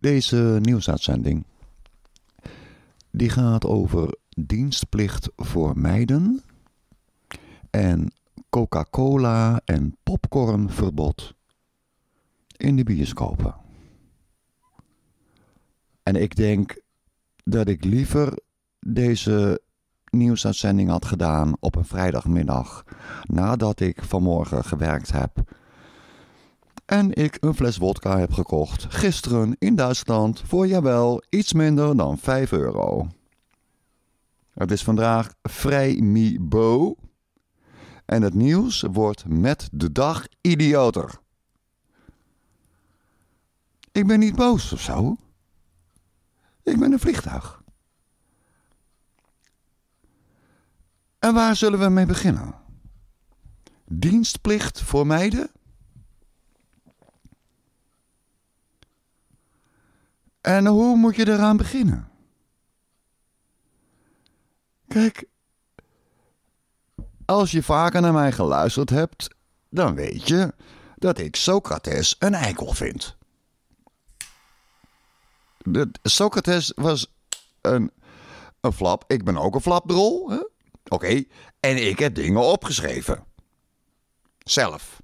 Deze nieuwsuitzending die gaat over dienstplicht voor meiden en Coca-Cola en popcornverbod in de bioscopen. En ik denk dat ik liever deze nieuwsuitzending had gedaan op een vrijdagmiddag nadat ik vanmorgen gewerkt heb en ik een fles vodka heb gekocht. Gisteren in Duitsland voor jawel iets minder dan 5 euro. Het is vandaag vrijmibo. En het nieuws wordt met de dag idioter. Ik ben niet boos of zo. Ik ben een vliegtuig. En waar zullen we mee beginnen? Dienstplicht voor meiden? En hoe moet je eraan beginnen? Kijk, als je vaker naar mij geluisterd hebt, dan weet je dat ik Socrates een eikel vind. Socrates was een, een flap. Ik ben ook een flapdrol. Oké, en ik heb dingen opgeschreven. Zelf.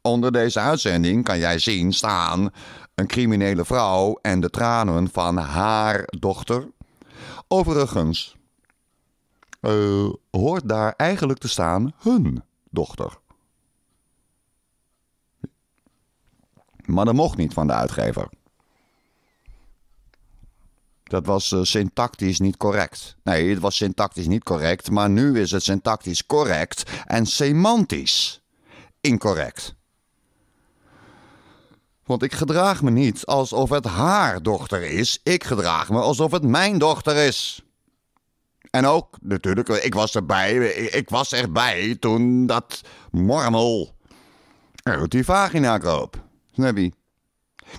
Onder deze uitzending kan jij zien staan een criminele vrouw en de tranen van haar dochter. Overigens eh, hoort daar eigenlijk te staan hun dochter. Maar dat mocht niet van de uitgever. Dat was eh, syntactisch niet correct. Nee, het was syntactisch niet correct, maar nu is het syntactisch correct en semantisch incorrect. Want ik gedraag me niet alsof het haar dochter is. Ik gedraag me alsof het mijn dochter is. En ook, natuurlijk, ik was erbij. Ik, was was erbij toen dat mormel uit die vagina kroop. Snappy.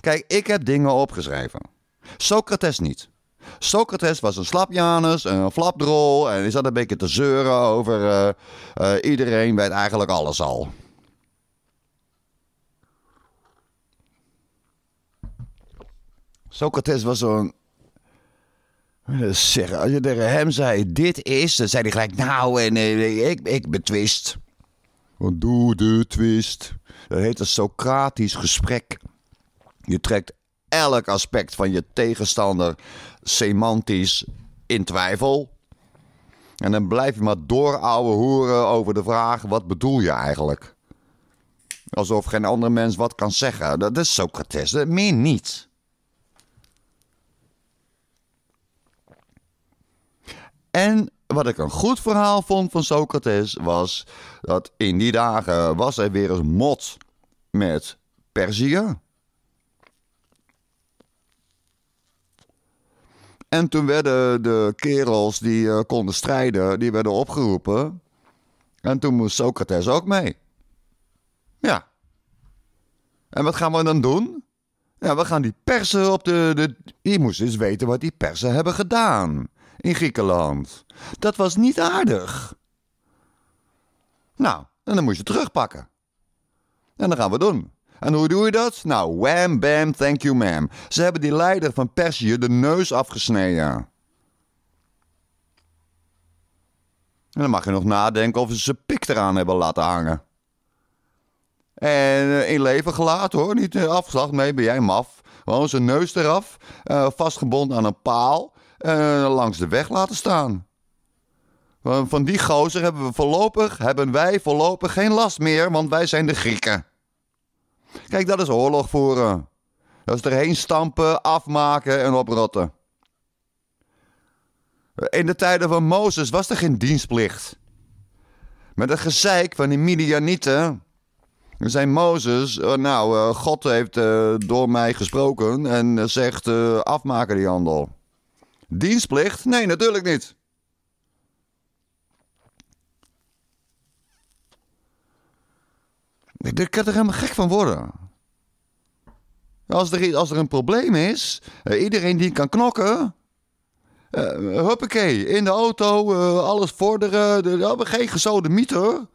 Kijk, ik heb dingen opgeschreven. Socrates niet. Socrates was een slapjanus, een flapdrol en is zat een beetje te zeuren over eh, eh, iedereen weet eigenlijk alles al. Socrates was zo'n... Zeggen, als je tegen hem zei, dit is, dan zei hij gelijk, nou, en, eh, ik, ik betwist. Want doe de twist. Dat heet een Socratisch gesprek. Je trekt elk aspect van je tegenstander semantisch in twijfel. En dan blijf je maar doorouwe horen over de vraag: wat bedoel je eigenlijk? Alsof geen andere mens wat kan zeggen. Dat is Socrates, meer niet. En wat ik een goed verhaal vond van Socrates was dat in die dagen was hij weer eens mot met Perzië. En toen werden de kerels die eh, konden strijden, die werden opgeroepen. En toen moest Socrates ook mee. Ja. En wat gaan we dan doen? Ja, we gaan die persen op de... de... Je moest eens dus weten wat die persen hebben gedaan in Griekenland. Dat was niet aardig. Nou, en dan moest je terugpakken. En dan gaan we doen. En hoe doe je dat? Nou, wham, bam, thank you, ma'am. Ze hebben die leider van Persië de neus afgesneden. En dan mag je nog nadenken of ze zijn pik eraan hebben laten hangen. En eh, in leven gelaten hoor, niet eh, afgeslacht. Nee, ben jij maf. Gewoon zijn neus eraf, eh, vastgebonden aan een paal uh, langs de weg laten staan. Van die gozer hebben, we voorlopig, hebben wij voorlopig geen last meer, want wij zijn de Grieken. Kijk, dat is oorlog voeren. Dat is erheen stampen, afmaken en oprotten. In de tijden van Mozes was er geen dienstplicht. Met het gezeik van die Midianieten zijn Mozes, eh, nou, eh, God heeft door mij gesproken en zegt afmaken die handel. Dienstplicht? Nee, natuurlijk niet. Ik kan er helemaal gek van worden. Als er, als er een probleem is, eh, iedereen die kan knokken. Uh, in de auto, eh, alles vorderen. We hebben geen gezoden mieter.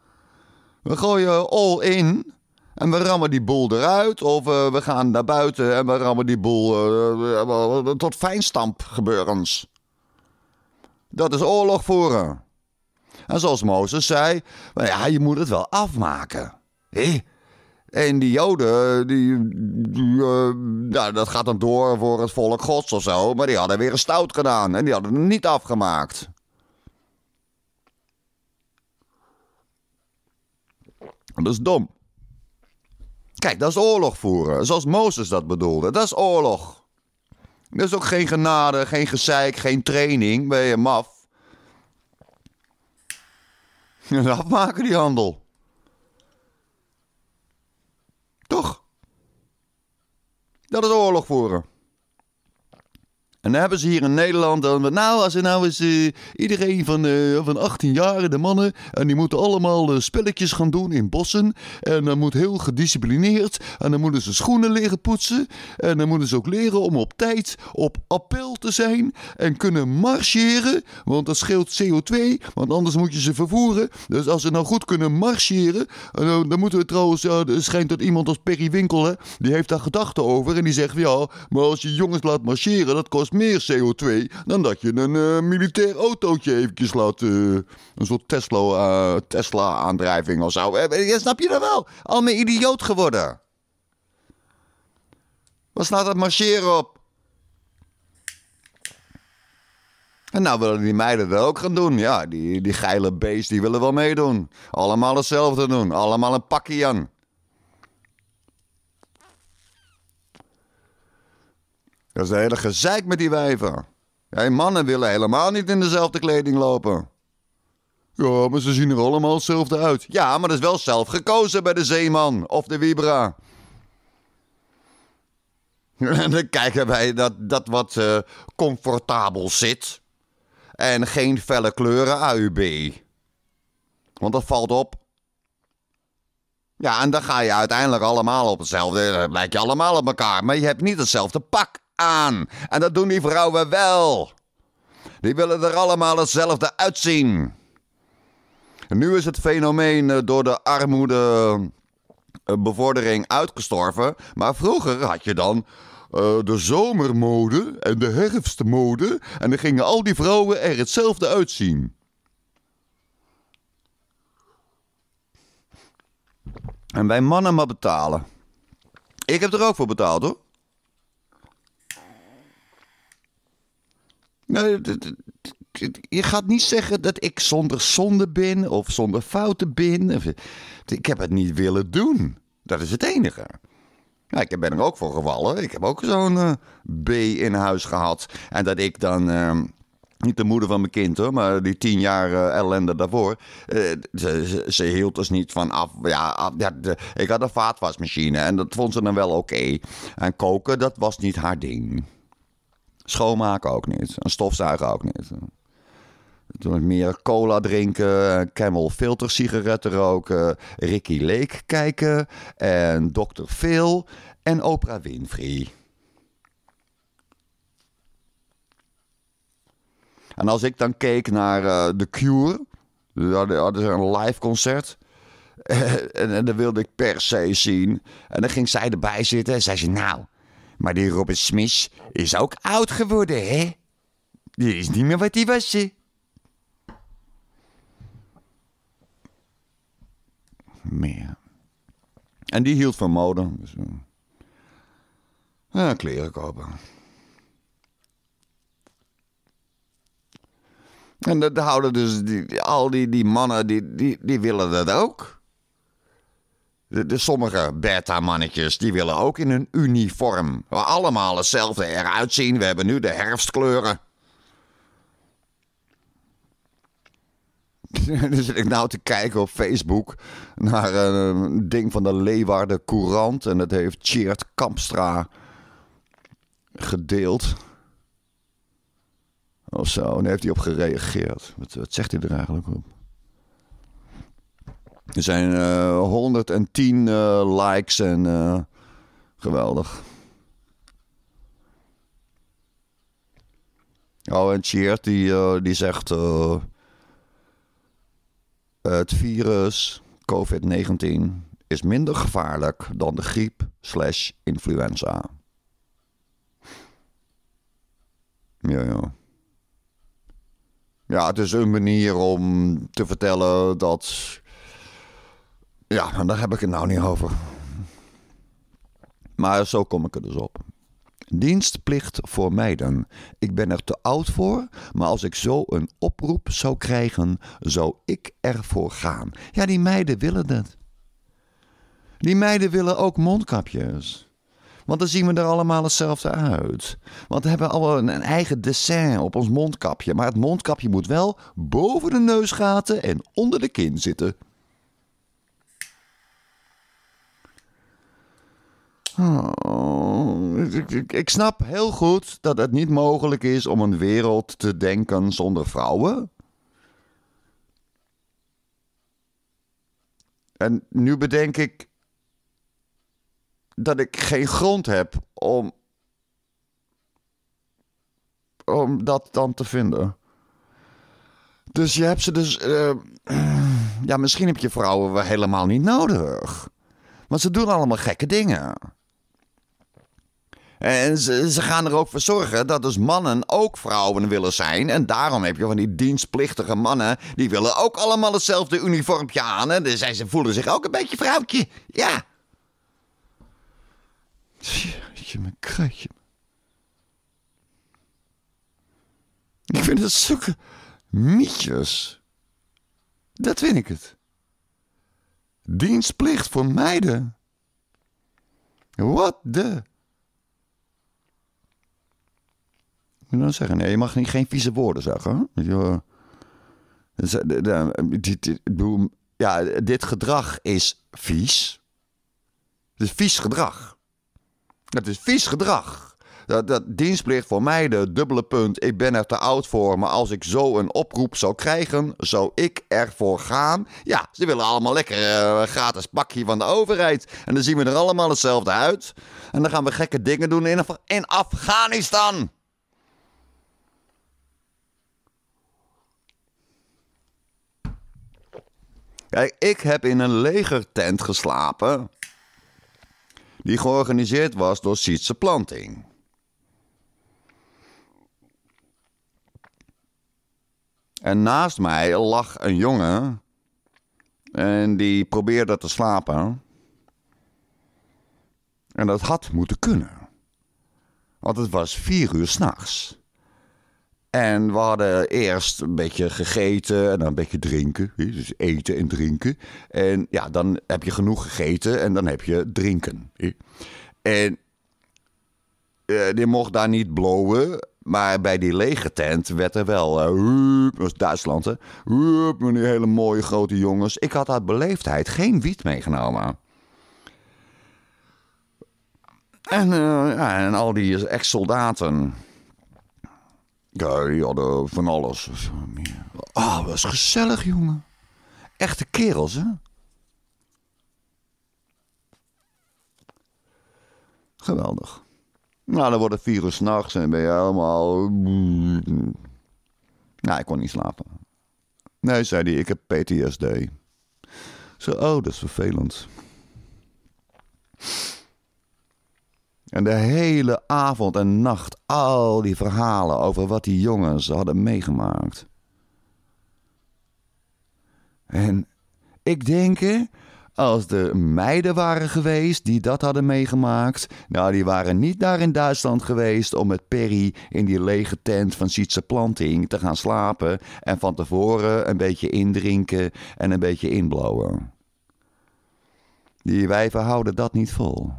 We gooien all in. En we rammen die boel eruit. Of eh, we gaan naar buiten en we rammen die boel eh, eh, tot fijnstamp gebeurens. Dat is oorlog voeren. En zoals Mozes zei, maar nou ja, je moet het wel afmaken. Hé? En die Joden, die, nou, dat gaat dan door voor het volk Gods of zo. Maar die hadden weer een stout gedaan en die hadden het niet afgemaakt. Dat is dom. Kijk, dat is oorlog voeren. Zoals Mozes dat bedoelde. Dat is oorlog. Dat is ook geen genade, geen gezeik, geen training. Ben je maf. En afmaken die handel. Toch? Dat is oorlog voeren. En dan hebben ze hier in Nederland dan, nou, als er nou eens eh, iedereen van, eh, van 18 jaar, de mannen, en die moeten allemaal eh, spelletjes gaan doen in bossen. En dan moet heel gedisciplineerd, en dan moeten ze schoenen leren poetsen. En dan moeten ze ook leren om op tijd op appel te zijn en kunnen marcheren, want dat scheelt CO2, want anders moet je ze vervoeren. Dus als ze nou goed kunnen marcheren, nou, dan moeten we trouwens, er schijnt dat iemand als Perry Winkel, hè, die heeft daar gedachten over en die zegt, ja, maar als je jongens laat marcheren, dat kost meer CO2 dan dat je een eh, militair autootje eventjes laat. Eh, een soort Tesla, eh, Tesla aandrijving of zo. Ja, snap je dat wel? Al Allemaal idioot geworden. Wat staat dat marcheren op? En nou willen die meiden dat ook gaan doen. Ja, die, die geile beest die willen wel meedoen. Allemaal hetzelfde doen. Allemaal een pakje aan. Dat is de hele gezeik met die wijven. Ja, mannen willen helemaal niet in dezelfde kleding lopen. Ja, maar ze zien er allemaal hetzelfde uit. Ja, maar dat is wel zelf gekozen bij de zeeman of de vibra. En dan kijken wij dat, dat wat eh, comfortabel zit. En geen felle kleuren AUB. Want dat valt op. Ja, en dan ga je uiteindelijk allemaal op hetzelfde. Dan eh, lijk je allemaal op elkaar. Maar je hebt niet hetzelfde pak aan. En dat doen die vrouwen wel. Die willen er allemaal hetzelfde uitzien. nu is het fenomeen eh, door de armoede eh, bevordering uitgestorven. Maar vroeger had je dan eh, de zomermode en de herfstmode. En dan gingen al die vrouwen er hetzelfde uitzien. En wij mannen maar betalen. Ik heb er ook voor betaald hoor. Nou, je gaat niet zeggen dat ik zonder zonde ben of zonder fouten ben. Ik heb het niet willen doen. Dat is het enige. Nou, ik ben er ook voor gevallen. Ik heb ook zo'n eh, B in huis gehad. En dat ik dan. Ehm, niet de moeder van mijn kind hoor, maar die tien jaar eh, ellende daarvoor. Eh, ze, ze, hield dus niet van af. Ja, ik had een vaatwasmachine en dat vond ze dan wel oké. En koken, dat was niet haar ding. Schoonmaken ook niet. Een stofzuigen ook niet. Toen meer cola drinken, Camel filtersigaretten roken, Ricky Lake kijken en Dr. Phil en Oprah Winfrey. En als ik dan keek naar uh, The Cure, hadden ze een live concert. en, en, dat wilde ik per se zien. En dan ging zij erbij zitten en zei ze, nou, maar die Robert Smith is ook oud geworden, hè? Die is niet meer wat hij was, hè? Meer. En die hield van mode. Dus, eh, ja, kleren kopen. En dat houden dus die, al die, die mannen, die, die willen dat ook. De, de sommige beta-mannetjes die willen ook in een uniform. Waar allemaal hetzelfde eruit zien. We hebben nu de herfstkleuren. Dan zit ik nou te kijken op Facebook naar eh, een ding van de Leeuwarden Courant. En dat heeft Tjeerd Kampstra gedeeld. Of zo. En heeft hij op gereageerd. Wat, wat zegt hij er eigenlijk op? Er zijn 110 eh, eh, likes en eh, geweldig. Oh, en Cheert die, die zegt... het virus COVID-19 is minder gevaarlijk dan de griep slash influenza. Ja, ja. Ja, het is een manier om te vertellen dat ja, daar heb ik het nou niet over. Maar zo kom ik er dus op. Dienstplicht voor meiden. Ik ben er te oud voor, maar als ik zo een oproep zou krijgen, zou ik ervoor gaan. Ja, die meiden willen dat. Die meiden willen ook mondkapjes. Want dan zien we er allemaal hetzelfde uit. Want we hebben allemaal een eigen dessin op ons mondkapje. Maar het mondkapje moet wel boven de neusgaten en onder de kin zitten. Oh, ik, snap heel goed dat het niet mogelijk is om een wereld te denken zonder vrouwen. En nu bedenk ik dat ik geen grond heb om, om dat dan te vinden. Dus je hebt ze dus. Eh, ja, misschien heb je vrouwen helemaal niet nodig. Want ze doen allemaal gekke dingen. En ze, gaan er ook voor zorgen dat dus mannen ook vrouwen willen zijn. En daarom heb je van die dienstplichtige mannen. Die willen ook allemaal hetzelfde uniformpje aan. En dus ze voelen zich ook een beetje vrouwtje. Ja. Jeetje, mijn kruidje. Ik vind het zulke mietjes. Dat vind ik het. Dienstplicht voor meiden. What the... je nou zeggen? Nee, je mag niet, geen vieze woorden zeggen. Eh, eh, ja, dit gedrag is vies. Het is vies gedrag. Het is vies gedrag. Dat, dat dienstplicht voor mij de dubbele punt. Ik ben er te oud voor. Maar als ik zo een oproep zou krijgen, zou ik ervoor gaan. Ja, ze willen allemaal lekker eh, gratis pakje van de overheid. En dan zien we er allemaal hetzelfde uit. En dan gaan we gekke dingen doen in, in Afghanistan. Kijk, ik heb in een legertent geslapen die georganiseerd was door Sietse Planting. En naast mij lag een jongen en die probeerde te slapen. En dat had moeten kunnen. Want het was vier uur s'nachts. En we hadden eerst een beetje gegeten en dan een beetje drinken. Dus eten en drinken. En ja, dan heb je genoeg gegeten en dan heb je drinken. En uh, die mocht daar niet blowen. Maar bij die lege tent werd er wel, Dat was Duitsland hè, meneer hele mooie grote jongens. Ik had uit beleefdheid geen wiet meegenomen. En, ja, en al die ex-soldaten, ja, die hadden van alles. Ah, oh, was gezellig, jongen. Echte kerels, hè? Geweldig. Nou, dan wordt het vier uur s'nachts en ben je helemaal... Nou, ik kon niet slapen. Nee, zei hij, ik heb PTSD. Zo, oh, dat is vervelend. En de hele avond en nacht al die verhalen over wat die jongens hadden meegemaakt. En ik denk, als de meiden waren geweest die dat hadden meegemaakt, nou, die waren niet daar in Duitsland geweest om met Perry in die lege tent van Sietse Planting te gaan slapen en van tevoren een beetje indrinken en een beetje inblouwen. Die wijven houden dat niet vol.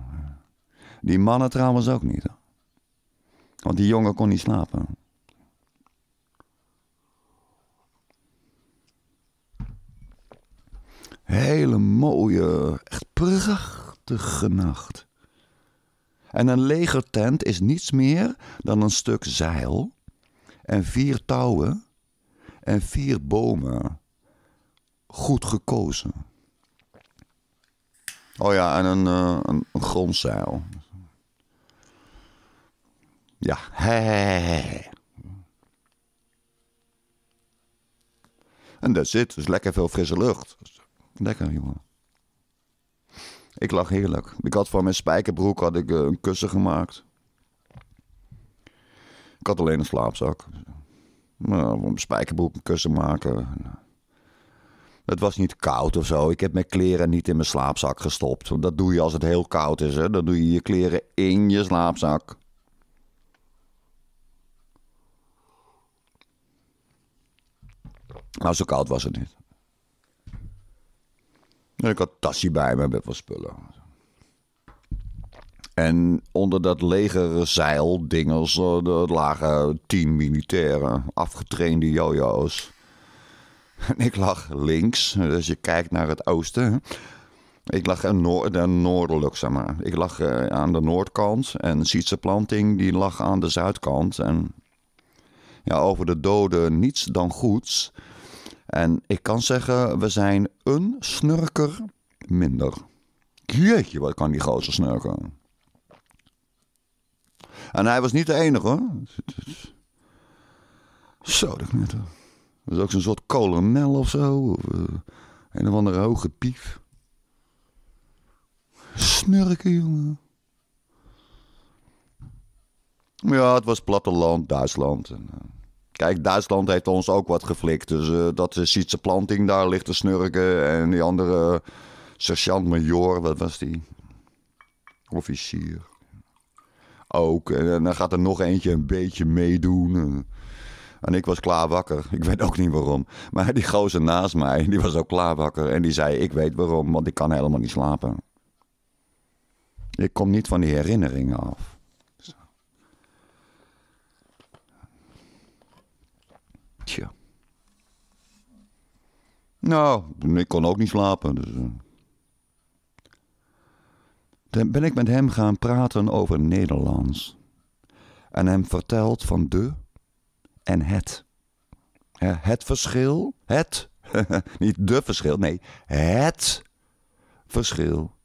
Die mannen trouwens ook niet. Want die jongen kon niet slapen. Hele mooie, echt prachtige nacht. En een legertent is niets meer dan een stuk zeil en vier touwen en vier bomen. Goed gekozen. Oh ja, en een, eh, een, een grondzeil. Ja, En dat zit, dus lekker veel frisse lucht. Lekker, jongen. Ik lag heerlijk. Ik had van mijn spijkerbroek had ik, eh, een kussen gemaakt. Ik had alleen een slaapzak. Nou, mijn spijkerbroek een kussen maken. Het was niet koud of zo. Ik heb mijn kleren niet in mijn slaapzak gestopt. Want Dat doe je als het heel koud is. Hè? Dan doe je je kleren in je slaapzak. Maar nou, zo koud was het niet. Ik had tasje bij me met wat spullen. En onder dat legere zeil, eh, lagen tien militairen, afgetrainde jojo's. En ik lag links, dus als je kijkt naar het oosten. Ik lag noordelijk, zeg maar. Ik lag eh, aan de noordkant en Sietse Planting die lag aan de zuidkant. En ja, over de doden niets dan goeds. En ik kan zeggen, we zijn een snurker minder. Jeetje, wat kan die gozer snurken. En hij was niet de enige. hoor. Zo, dat knetter. Dat is ook zo'n soort kolonel of zo. Of, eh, een of andere hoge pief. Snurken, jongen. Ja, het was platteland, Duitsland. En, eh, Kijk, Duitsland heeft ons ook wat geflikt. Dus eh, dat ziet Sietse Planting daar ligt te snurken. En die andere eh, sergeant-major, wat was die? Officier. Ook. En, dan gaat er nog eentje een beetje meedoen. En ik was klaar wakker. Ik weet ook niet waarom. Maar die gozer naast mij, die was ook klaar wakker. En die zei, ik weet waarom, want ik kan helemaal niet slapen. Ik kom niet van die herinneringen af. Nou, ik kon ook niet slapen. Dus, eh. Dan ben ik met hem gaan praten over Nederlands. En hem verteld van de en het. Het verschil, het, niet de verschil, nee, het verschil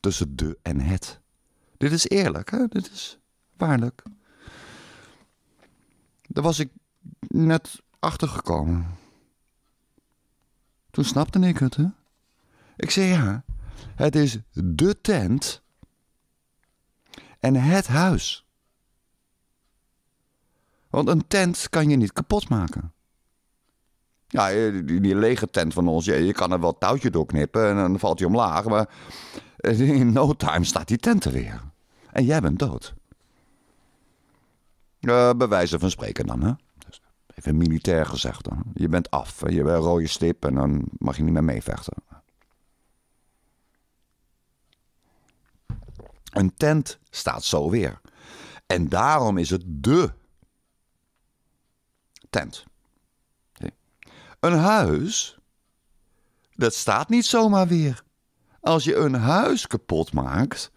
tussen de en het. Dit is eerlijk, hè? dit is waarlijk. Daar was ik net achtergekomen. Toen snapte ik het, hè? Ik zei ja, het is de tent en het huis. Want een tent kan je niet kapot maken. Ja, die, lege tent van ons, je, je kan er wel touwtje door knippen en dan valt hij omlaag. Maar in no time staat die tent er weer. En jij bent dood. Uh, bij wijze van spreken dan, hè? Even militair gezegd. dan, Je bent af. Je bent een rode stip en dan mag je niet meer meevechten. Een tent staat zo weer. En daarom is het de tent. Een huis, dat staat niet zomaar weer. Als je een huis kapot maakt,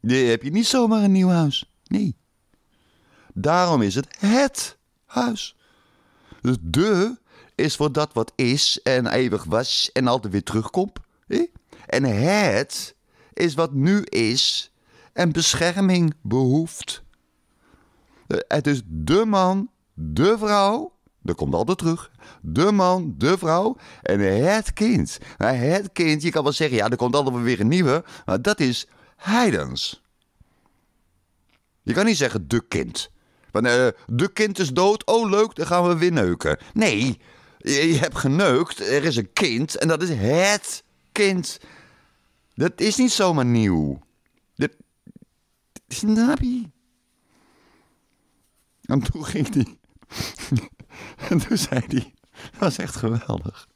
dan heb je niet zomaar een nieuw huis. Nee. Daarom is het het huis. Dus de is voor dat wat is en eeuwig was en altijd weer terugkomt. En het is wat nu is en bescherming behoeft. Eh, het is de man, de vrouw, dat komt altijd terug. De man, de vrouw en het kind. Nou, het kind, je kan wel zeggen, ja, er komt altijd weer een nieuwe, maar dat is heidens. Je kan niet zeggen de kind. Van, eh, de kind is dood, oh leuk, dan gaan we weer neuken. Nee, je, hebt geneukt, er is een kind en dat is HET kind. Dat is niet zomaar nieuw. Dat, is een nabi. En toen ging die. en toen zei die. Dat was echt geweldig.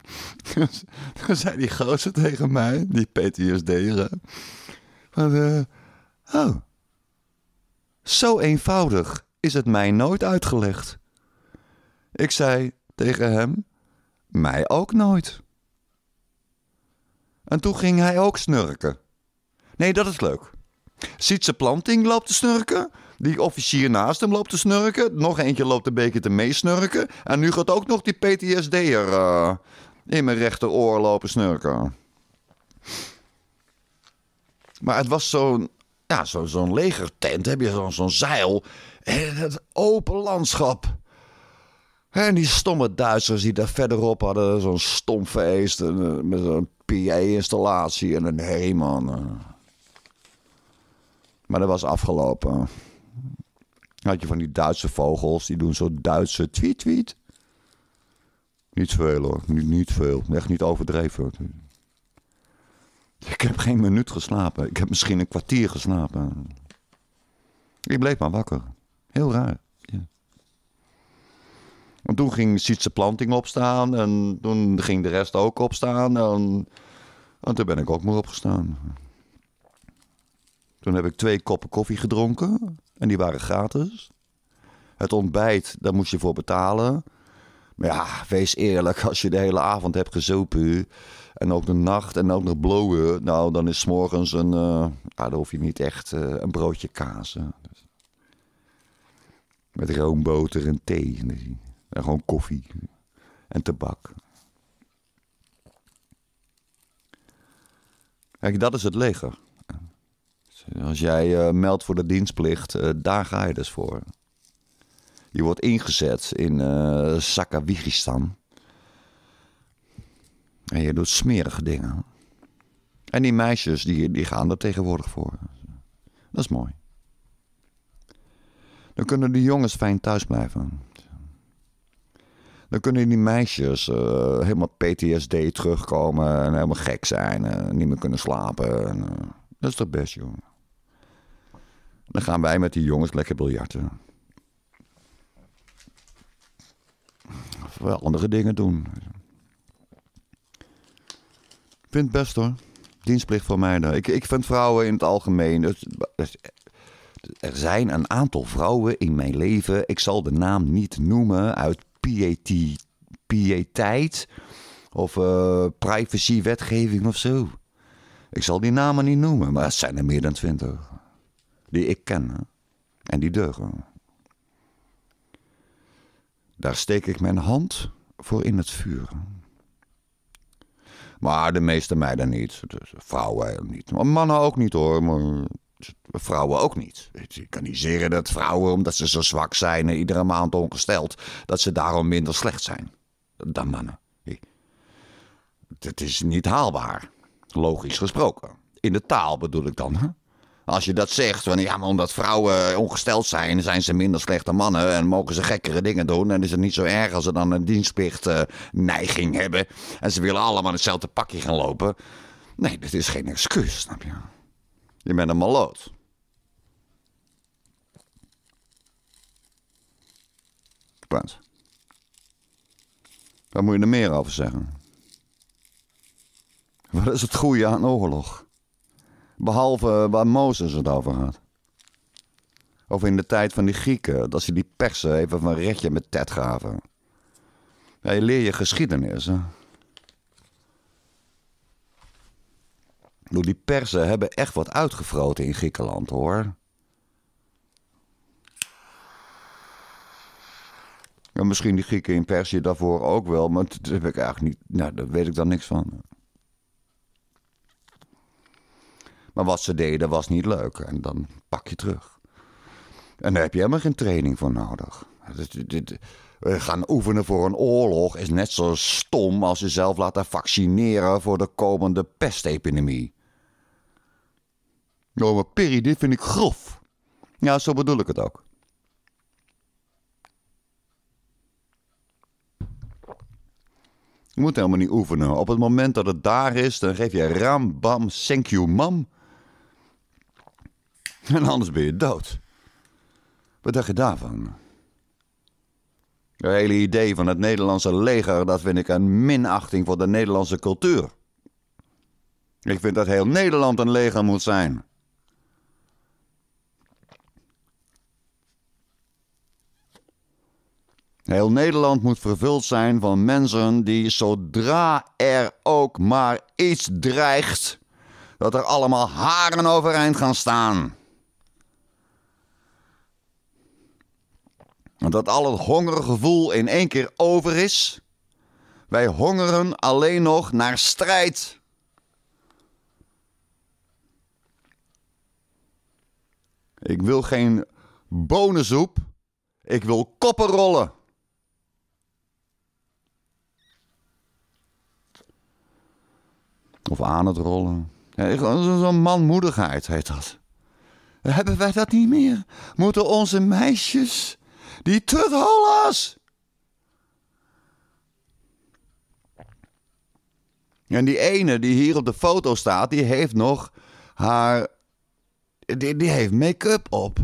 toen zei die gozer tegen mij, die PTSD'er. Van, uh, oh, zo eenvoudig is het mij nooit uitgelegd. Ik zei tegen hem: Mij ook nooit. En toen ging hij ook snurken. Nee, dat is leuk. ze Planting loopt te snurken. Die officier naast hem loopt te snurken. Nog eentje loopt een beetje te meesnurken. En nu gaat ook nog die PTSD'er uh, eh, in mijn rechteroor lopen snurken. Maar het was zo'n ja, zo'n zo legertent, heb je zo'n zeil. En het open landschap. En die stomme Duitsers die daar verderop hadden zo'n stom feest eh, met zo'n PA-installatie en een hey man. Eh. Maar dat was afgelopen. Had je van die Duitse vogels, die doen zo'n Duitse tweet-tweet. Niet veel hoor, niet, niet veel. Echt niet overdreven. Ik heb geen minuut geslapen. Ik heb misschien een kwartier geslapen. Ik bleef maar wakker. Heel raar. Ja. En toen ging Sietse Planting opstaan. En toen ging de rest ook opstaan. En, en toen ben ik ook maar opgestaan. Toen heb ik twee koppen koffie gedronken. En die waren gratis. Het ontbijt, daar moest je voor betalen. Maar ja, wees eerlijk. Als je de hele avond hebt gezopen en ook de nacht en ook nog blowen. Nou, dan is s morgens een. Eh, ah, dan hoef je niet echt eh, een broodje kaas. Met roomboter en thee. En gewoon koffie. En tabak. Kijk, dat is het leger. Als jij eh, meldt voor de dienstplicht, daar ga je dus voor. Je wordt ingezet in uh, Sakawigistan. En je doet smerige dingen. En die meisjes die, die gaan er tegenwoordig voor. Dat is mooi. Dan kunnen die jongens fijn thuis blijven. Dan kunnen die meisjes eh, helemaal PTSD terugkomen en helemaal gek zijn. En niet meer kunnen slapen. En, eh, dat is toch best, jongen. Dan gaan wij met die jongens lekker biljarten. Of wel andere dingen doen vind het best hoor. Dienstplicht voor mij. Ik, ik vind vrouwen in het algemeen. er zijn een aantal vrouwen in mijn leven. Ik zal de naam niet noemen uit piety, pietijd of uh, privacywetgeving of zo. Ik zal die namen niet noemen, maar het zijn er meer dan twintig. Die ik ken en die deugen. Daar steek ik mijn hand voor in het vuur. Maar de meeste meiden niet. Dus vrouwen niet. Maar mannen ook niet hoor. Maar vrouwen ook niet. Ik kan niet zeggen dat vrouwen, omdat ze zo zwak zijn en iedere maand ongesteld, dat ze daarom minder slecht zijn dan mannen. Dat is niet haalbaar, logisch gesproken. In de taal bedoel ik dan als je dat zegt, van ja, omdat vrouwen eh, ongesteld zijn, zijn ze minder slechte mannen en mogen ze gekkere dingen doen. En is het niet zo erg als ze dan een dienstplicht neiging hebben. En ze willen allemaal hetzelfde pakje gaan lopen. Nee, dat is geen excuus, snap je? Je bent een maloot. Punt. Waar moet je er meer over zeggen? Wat is het goede aan oorlog? Behalve waar Mozes het over had. Over in de tijd van die Grieken, dat ze die persen even van redje met tet gaven. Ja, je leer je geschiedenis. Hè? die persen hebben echt wat uitgevroten in Griekenland hoor. Ja, misschien die Grieken in Perzië daarvoor ook wel, maar dat heb ik eigenlijk niet. Nou, daar weet ik dan niks van. Maar wat ze deden was niet leuk. En dan pak je terug. En daar heb je helemaal geen training voor nodig. We gaan oefenen voor een oorlog is net zo stom als jezelf laten vaccineren voor de komende pestepidemie. Oh, maar Perry, dit vind ik grof. Ja, zo bedoel ik het ook. Je moet helemaal niet oefenen. Op het moment dat het daar is, dan geef je ram, bam, thank you, mam. En anders ben je dood. Wat dacht je daarvan? Het hele idee van het Nederlandse leger, dat vind ik een minachting voor de Nederlandse cultuur. Ik vind dat heel Nederland een leger moet zijn. Heel Nederland moet vervuld zijn van mensen die zodra er ook maar iets dreigt, dat er allemaal haren overeind gaan staan. dat al het hongergevoel in één keer over is. Wij hongeren alleen nog naar strijd. Ik wil geen bonensoep. Ik wil koppen rollen. Of aan het rollen. Ja, Zo'n manmoedigheid heet dat. Hebben wij dat niet meer? Moeten onze meisjes die tutholas! En die ene die hier op de foto staat, die heeft nog haar. Die, die heeft make-up op.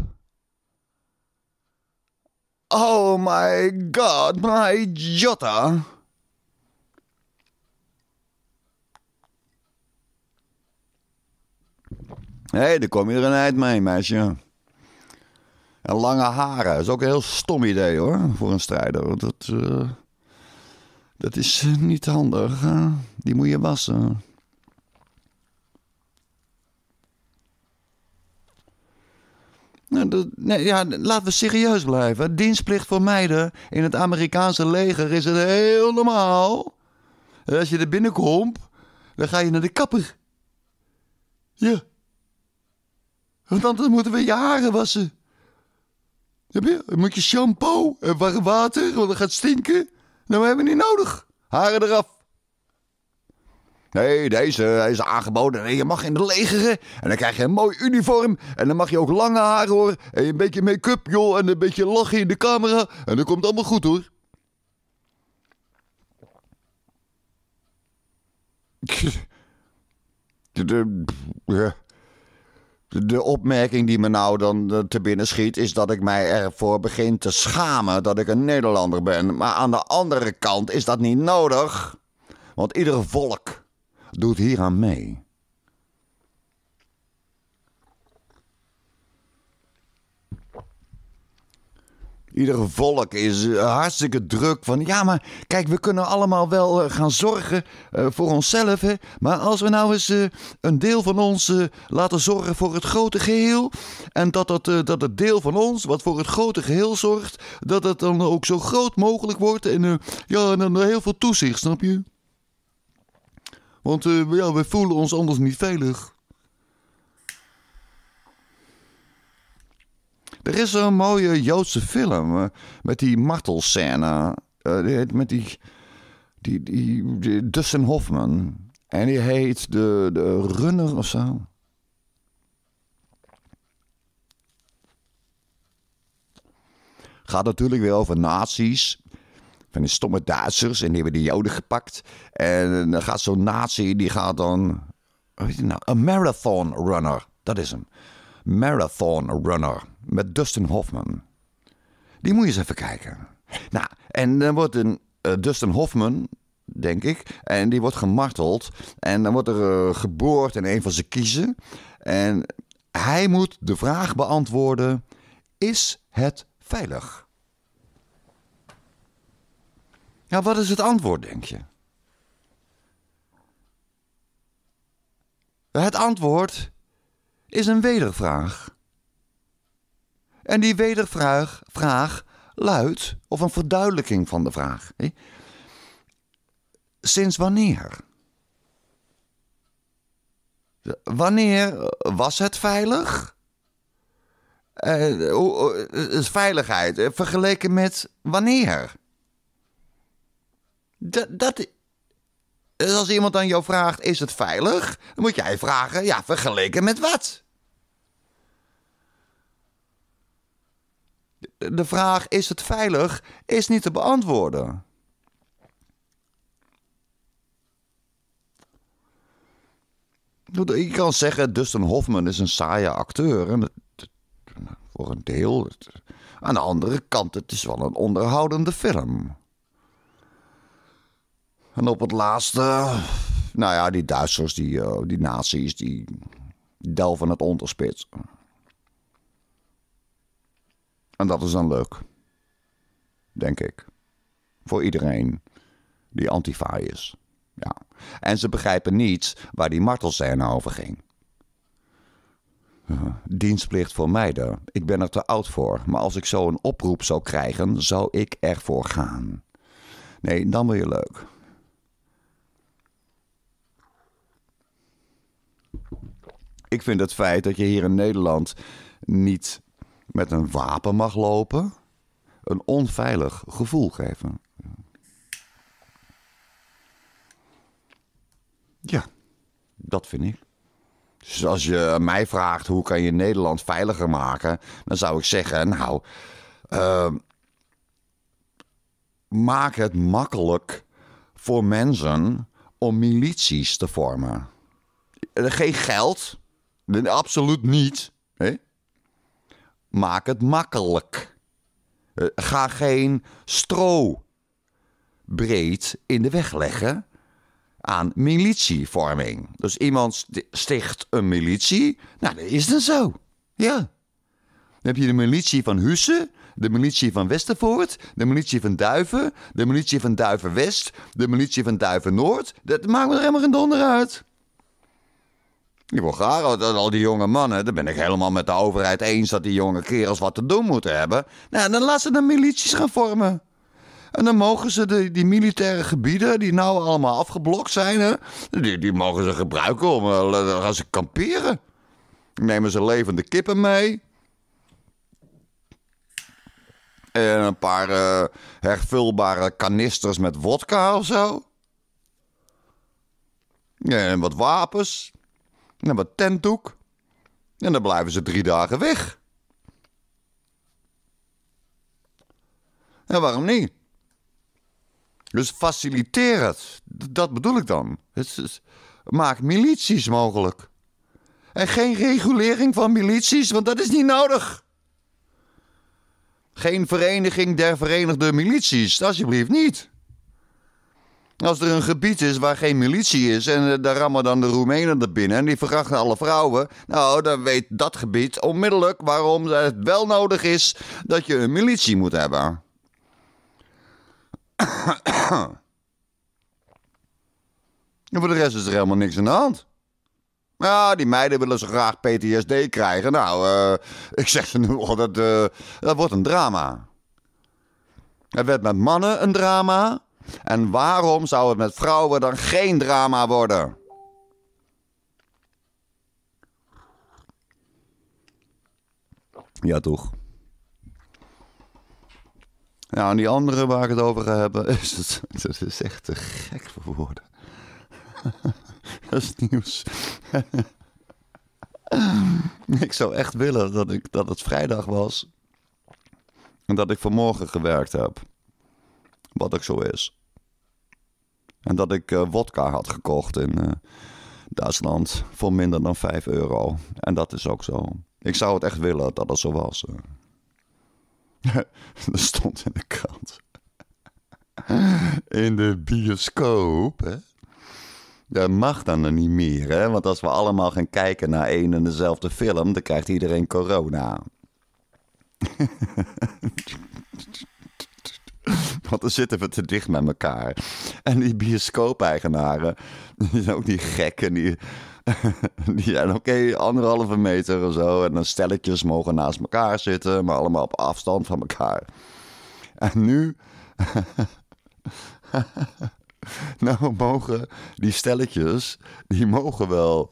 Oh my god, my Jota. Hé, hey, daar kom je er een eind mee, meisje. En lange haren. Dat is ook een heel stom idee hoor, voor een strijder. Dat, eh, dat is eh, niet handig. Die moet je wassen. Nou, nee, ja, laten we serieus blijven. Dienstplicht voor in het Amerikaanse leger is het heel normaal. Als je er binnenkomt, dan ga je naar de kapper. Ja. Want anders moeten we je haren wassen. Heb je? Dan moet je shampoo en warm water, want dat gaat stinken. Nou, we hebben niet nodig. Haren eraf. Nee, deze is aangeboden. Nee, je mag in de legeren. En dan krijg je een mooi uniform. En dan mag je ook lange haar hoor. En een beetje make-up, joh. En een beetje lachen in de camera. En dat komt allemaal goed hoor. Ja. De opmerking die me nou dan eh, te binnen schiet is dat ik mij ervoor begin te schamen dat ik een Nederlander ben. Maar aan de andere kant is dat niet nodig, want ieder volk doet hieraan mee. Ieder volk is eh, hartstikke druk van ja, maar kijk, we kunnen allemaal wel eh, gaan zorgen eh, voor onszelf. Hè? Maar als we nou eens een deel van ons laten zorgen voor het grote geheel. En dat, dat, dat het deel van ons wat voor het grote geheel zorgt, dat het dan ook zo groot mogelijk wordt. En ja, en dan heel veel toezicht, snap je? Want ja, we voelen ons anders niet veilig. Er is een mooie Joodse film eh, met die martelscène. Uh, met die, die, die, Dustin Hoffman. En die heet de, de Runner of zo. Gaat natuurlijk weer over nazi's van die stomme Duitsers. En die hebben de Joden gepakt. En eh, dan gaat zo'n nazi, die gaat dan... Weet nou, een marathon runner. Dat is hem. Marathon runner met Dustin Hoffman. Die moet je eens even kijken. Nou, en dan wordt een, eh, Dustin Hoffman, denk ik, en die wordt gemarteld. En dan wordt er eh, geboord en een van ze kiezen. En hij moet de vraag beantwoorden: is het veilig? Ja, wat is het antwoord, denk je? Het antwoord is een wedervraag. En die wedervraag vraag luidt, of een verduidelijking van de vraag. Hè? Sinds wanneer? Wanneer was het veilig? Uh, veiligheid vergeleken met wanneer? Dus als iemand aan jou vraagt, is het veilig? Dan moet jij vragen, ja, vergeleken met wat? de vraag is het veilig is niet te beantwoorden. Je kan zeggen, Dustin Hoffman is een saaie acteur. En voor een deel. Aan de andere kant, het is wel een onderhoudende film. En op het laatste, nou ja, die Duitsers, die, uh, die nazi's, die delven het onderspit. En dat is dan leuk. Denk ik. Voor iedereen die antifa is. Ja. En ze begrijpen niet waar die martelscène over ging. Dienstplicht voor meiden. Ik ben er te oud voor. Maar als ik zo een oproep zou krijgen, zou ik ervoor gaan. Nee, dan ben je leuk. Ik vind het feit dat je hier in Nederland niet met een wapen mag lopen, een onveilig gevoel geven. Ja, dat vind ik. Dus als je mij vraagt hoe kan je Nederland veiliger maken, dan zou ik zeggen, nou, ehm, maak het makkelijk voor mensen om milities te vormen. Eh, geen geld, absoluut niet. Hè? Maak het makkelijk. Eh, ga geen stro breed in de weg leggen aan militievorming. Dus iemand sticht een militie. Nou, dat is dan zo. Ja. Dan heb je de militie van Husse, de militie van Westervoort, de militie van Duiven, de militie van Duiven West, de militie van Duiven Noord. Dat maakt me er helemaal geen donder uit. Die wordt dat al die jonge mannen. Daar ben ik helemaal met de overheid eens dat die jonge kerels wat te doen moeten hebben. Nou, dan laten ze de milities gaan vormen. En dan mogen ze de, die militaire gebieden, die nou allemaal afgeblokt zijn, die, die mogen ze gebruiken om. Eh, dan gaan ze kamperen. Nemen ze levende kippen mee. En een paar eh, hervulbare kanisters met wodka of zo. En wat wapens en wat tentdoek. En dan blijven ze drie dagen weg. En waarom niet? Dus faciliteer het. Dat bedoel ik dan. maak milities mogelijk. En geen regulering van milities, want dat is niet nodig. Geen vereniging der verenigde milities, alsjeblieft niet. Als er een gebied is waar geen militie is en eh, daar rammen dan de Roemenen er binnen en die verkrachten alle vrouwen, nou dan weet dat gebied onmiddellijk waarom het wel nodig is dat je een militie moet hebben. en voor de rest is er helemaal niks aan de hand. Ja, nou, die meiden willen zo graag PTSD krijgen. Nou, eh, ik zeg ze nu al, dat, eh, dat wordt een drama. Het werd met mannen een drama. En waarom zou het met vrouwen dan geen drama worden? Ja, toch. Nou, en die andere waar ik het over ga hebben, is dat is echt te gek voor woorden. dat is nieuws. ik zou echt willen dat, ik, dat het vrijdag was en dat ik vanmorgen gewerkt heb wat ook zo is. En dat ik eh, wodka had gekocht in eh, Duitsland voor minder dan 5 euro. En dat is ook zo. Ik zou het echt willen dat dat zo was. dat stond in de krant. in de bioscoop, hè? Dat mag dan er niet meer, hè? Want als we allemaal gaan kijken naar één en dezelfde film, dan krijgt iedereen corona. Want dan zitten we te dicht met elkaar. En die bioscoop-eigenaren, die zijn ook die gekken, die, zijn oké, anderhalve meter of zo. En dan stelletjes mogen naast elkaar zitten, maar allemaal op afstand van elkaar. En nu. nou, mogen die stelletjes, die mogen wel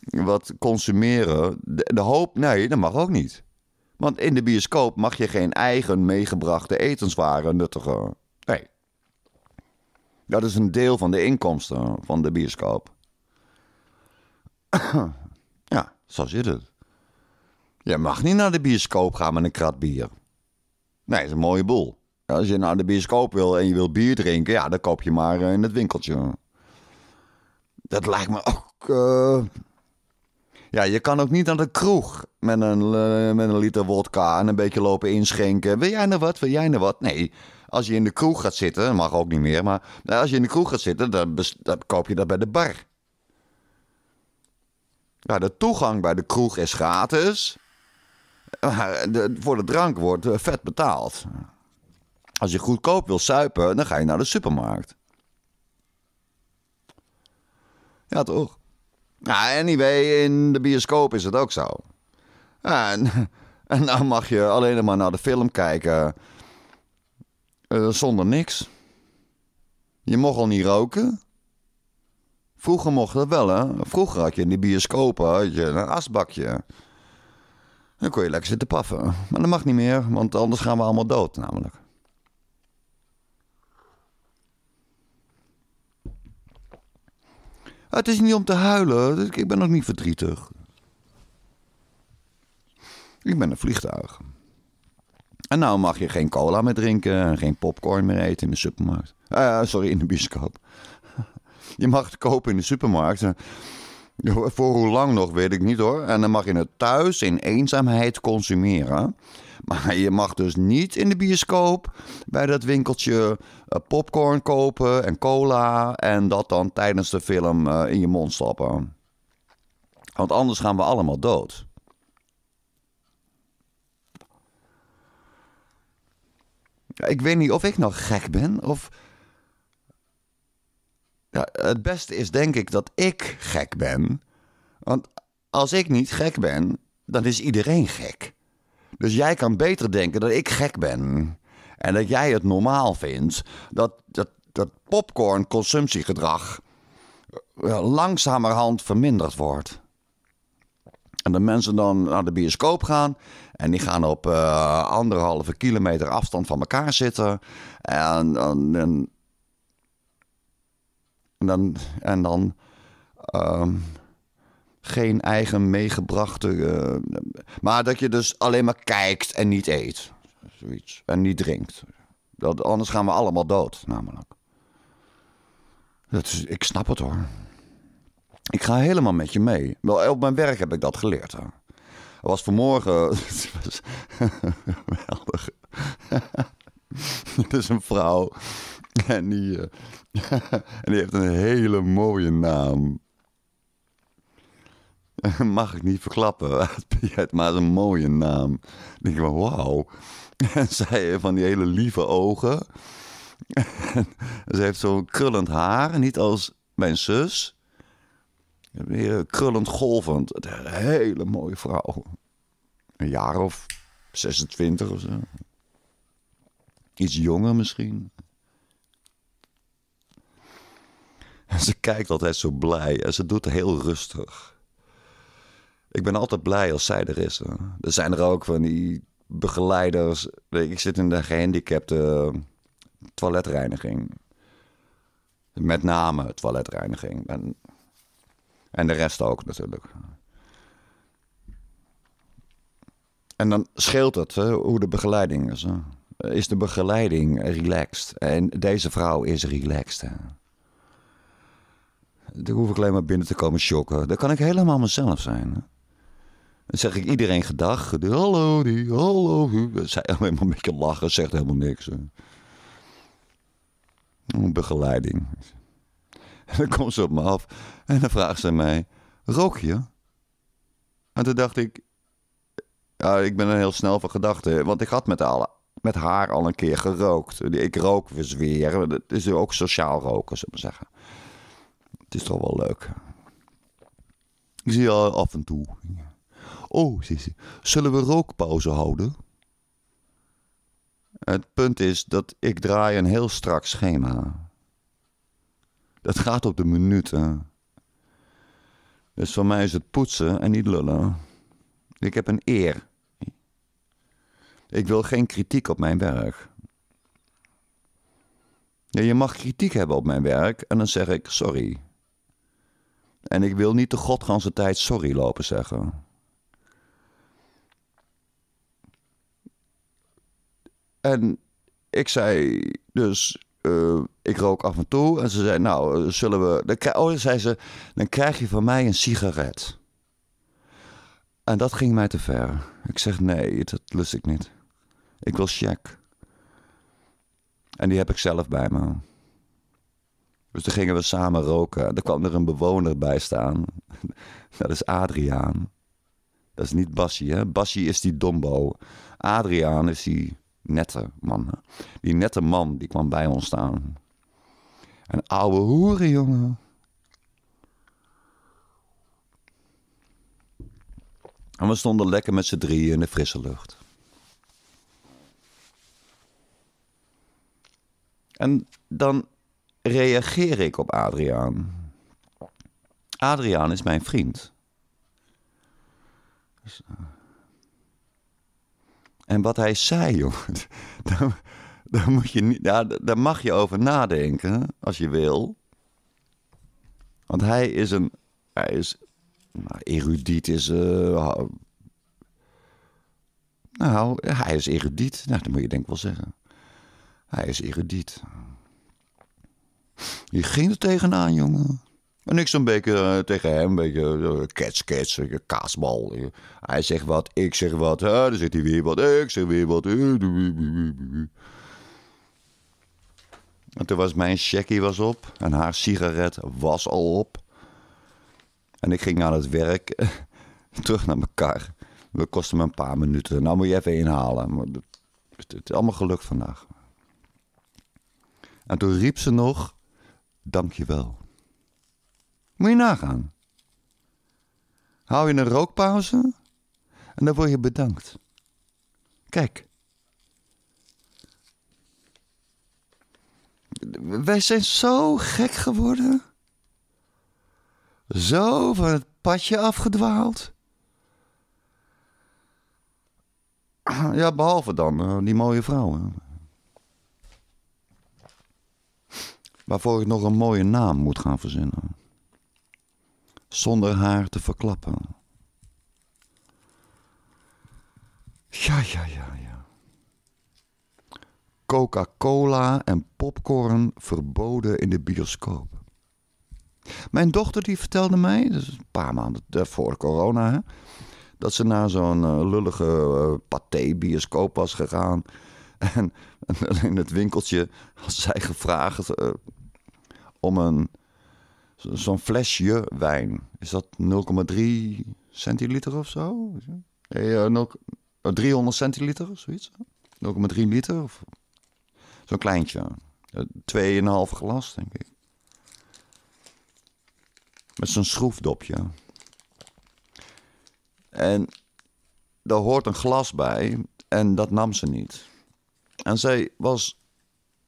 wat consumeren. De, de hoop, nee, dat mag ook niet. Want in de bioscoop mag je geen eigen meegebrachte etenswaren nuttigen. Nee. Dat is een deel van de inkomsten van de bioscoop. ja, zo zit het. Je mag niet naar de bioscoop gaan met een krat bier. Nee, dat is een mooie boel. Als je naar de bioscoop wil en je wil bier drinken, ja, dan koop je maar eh, in het winkeltje. Dat lijkt me ook. Eh, ja, je kan ook niet aan de kroeg met een, eh, met een liter wodka en een beetje lopen inschenken. Wil jij nou wat? Wil jij nou wat? Nee. Als je in de kroeg gaat zitten, mag ook niet meer, maar eh, als je in de kroeg gaat zitten, dan, koop je dat bij de bar. Ja, de toegang bij de kroeg is gratis. Maar de, voor de drank wordt eh, vet betaald. Als je goedkoop wil suipen, dan ga je naar de supermarkt. Ja, toch? Nou, anyway, in de bioscoop is het ook zo. en, en dan mag je alleen maar naar de film kijken. Eh, zonder niks. Je mocht al niet roken. Vroeger mocht dat wel, hè? Vroeger had je in die bioscoop had je een asbakje. Dan kon je lekker zitten paffen. Maar dat mag niet meer, want anders gaan we allemaal dood namelijk. het is niet om te huilen, ik ben nog niet verdrietig. Ik ben een vliegtuig. En nou mag je geen cola meer drinken en geen popcorn meer eten in de supermarkt. Uh, sorry, in de bioscoop. Je mag het kopen in de supermarkt. Voor hoe lang nog, weet ik niet hoor. En dan mag je het thuis in eenzaamheid consumeren. Maar je mag dus niet in de bioscoop bij dat winkeltje eh, popcorn kopen en cola. En dat dan tijdens de film eh, in je mond stoppen. Want anders gaan we allemaal dood. Ik weet niet of ik nou gek ben of. Ja, het beste is denk ik dat ik gek ben. Want als ik niet gek ben, dan is iedereen gek. Dus jij kan beter denken dat ik gek ben. En dat jij het normaal vindt dat, dat, dat popcorn consumptiegedrag eh, eh, langzamerhand verminderd wordt. En de mensen dan naar de bioscoop gaan. En die gaan op eh, anderhalve kilometer afstand van elkaar zitten. En, en, en, en dan. En dan ehm, geen eigen meegebrachte. Eh, maar dat je dus alleen maar kijkt en niet eet. Zoiets. En niet drinkt. Dat, anders gaan we allemaal dood, namelijk. Dat is, ik snap het hoor. Ik ga helemaal met je mee. Wel, op mijn werk heb ik dat geleerd. Hè. Was vanmorgen. Geweldig. Het is een vrouw. En die, eh, en die heeft een hele mooie naam. Mag ik niet verklappen, maar is een mooie naam. Dan denk ik wel, wauw. En zij heeft van die hele lieve ogen. ze heeft zo'n krullend haar, niet als mijn zus. Weer krullend golvend. Een hele mooie vrouw. Een jaar of 26 of zo. Iets jonger misschien. En ze kijkt altijd zo blij en ze doet heel rustig ik ben altijd blij als zij er is. Er zijn er ook van die begeleiders. Ik zit in de gehandicapte toiletreiniging. Met name toiletreiniging. En, en de rest ook natuurlijk. En dan scheelt het hè, hoe de begeleiding is. Is de begeleiding relaxed? En deze vrouw is relaxed. Hè. hoef ik alleen maar binnen te komen shocken. Dan kan ik helemaal mezelf zijn. Hè. Dan zeg ik iedereen gedag. Hallo die, hallo Zij alleen een beetje lachen, zegt helemaal niks. Begeleiding. dan komt ze op me af en dan vraagt ze mij: Rook je? En toen dacht ik: ja, Ik ben er heel snel van gedachten, want ik had met, haar al een keer gerookt. Ik rook dus weer. Het is ook sociaal roken, zullen we zeggen. Het is toch wel leuk. Ik zie je af en toe. Oh, zullen we rookpauze houden? Het punt is dat ik draai een heel strak schema. Dat gaat op de minuten. Dus voor mij is het poetsen en niet lullen. Ik heb een eer. Ik wil geen kritiek op mijn werk. Ja, je mag kritiek hebben op mijn werk en dan zeg ik sorry. En ik wil niet de godganse tijd sorry lopen zeggen. En ik zei dus, eh, ik rook af en toe. En ze zei, nou, eh, zullen we... Dan, oh, zei ze, dan krijg je van mij een sigaret. En dat ging mij te ver. Ik zeg, nee, dat lust ik niet. Ik wil check. En die heb ik zelf bij me. Dus toen gingen we samen roken. En er kwam er een bewoner bij staan. Dat is Adriaan. Dat is niet Bassie, hè? is die dombo. Adriaan is die nette man. Die nette man die kwam bij ons staan. Een oude hoerenjongen. En we stonden lekker met z'n drieën in de frisse lucht. En dan reageer ik op Adriaan. Adriaan is mijn vriend. Dus, eh, en wat hij zei, jongen, daar, daar, moet je niet, daar, daar mag je over nadenken als je wil. Want hij is een. Hij is. Nou, erudiet is. Eh, nou, hij is erudiet. Nou, dat moet je denk ik wel zeggen. Hij is erudiet. Je ging er tegenaan, jongen ik niks een beetje eh, tegen hem, een beetje kets, eh, kets, kaasbal. Hij zegt wat, ik zeg wat, dan zegt hij weer wat, ik zeg weer wat. En toen was mijn checkie was op en haar sigaret was al op. En ik ging aan het werk, terug naar mijn kar. We kosten me een paar minuten. Nou moet je even inhalen. het, is allemaal gelukt vandaag. En toen riep ze nog, dankjewel. Moet je nagaan. Hou je een rookpauze en dan word je bedankt. Kijk. Wij zijn zo gek geworden. Zo van het padje afgedwaald. Ja, behalve dan eh, die mooie vrouw. Waarvoor ik nog een mooie naam moet gaan verzinnen zonder haar te verklappen. Ja, ja, ja, ja. Coca-Cola en popcorn verboden in de bioscoop. Mijn dochter die vertelde mij, dus een paar maanden voor corona, hè, dat ze naar zo'n eh, lullige uh, paté-bioscoop was gegaan. En, in het winkeltje had zij gevraagd eh, om een zo'n flesje wijn. Is dat 0,3 centiliter of zo? 300 centiliter of zoiets? 0,3 liter? Of... Zo'n kleintje. 2,5 eh, glas, denk ik. Met zo'n schroefdopje. En daar hoort een glas bij. En dat nam ze niet. En zij was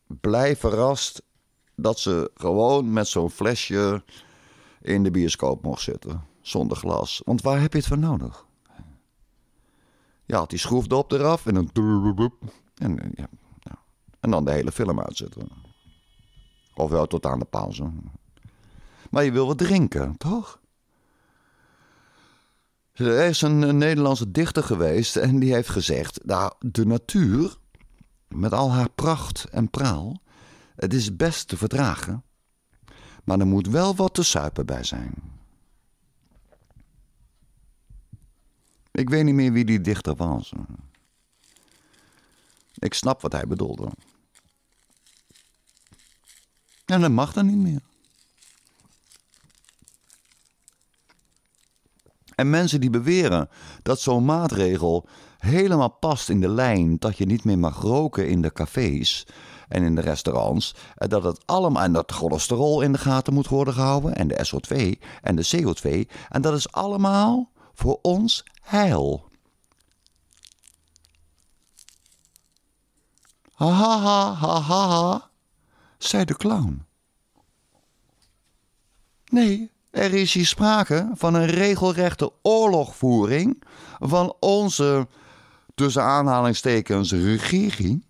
blij verrast dat ze gewoon met zo'n flesje in de bioscoop mocht zitten. Zonder glas. Want waar heb je het voor nodig? Ja, had die schroefdop eraf en dan. En, eh, ja, en dan de hele film uitzetten. Ofwel tot aan de pauze. Maar je wil wat drinken, toch? Er is een, Nederlandse dichter geweest en die heeft gezegd: daar nou, de natuur, met al haar pracht en praal, het is best te verdragen, maar er moet wel wat te suipen bij zijn. Ik weet niet meer wie die dichter was. Ik snap wat hij bedoelde. En dat mag dan niet meer. En mensen die beweren dat zo'n maatregel helemaal past in de lijn dat je niet meer mag roken in de cafés, en in de restaurants. Eh, dat het allemaal en dat cholesterol in de gaten moet worden gehouden en de SO2 en de CO2. En dat is allemaal voor ons heil. Ha ha ha ha ha, zei de clown. Nee, er is hier sprake van een regelrechte oorlogvoering van onze, tussen aanhalingstekens, regering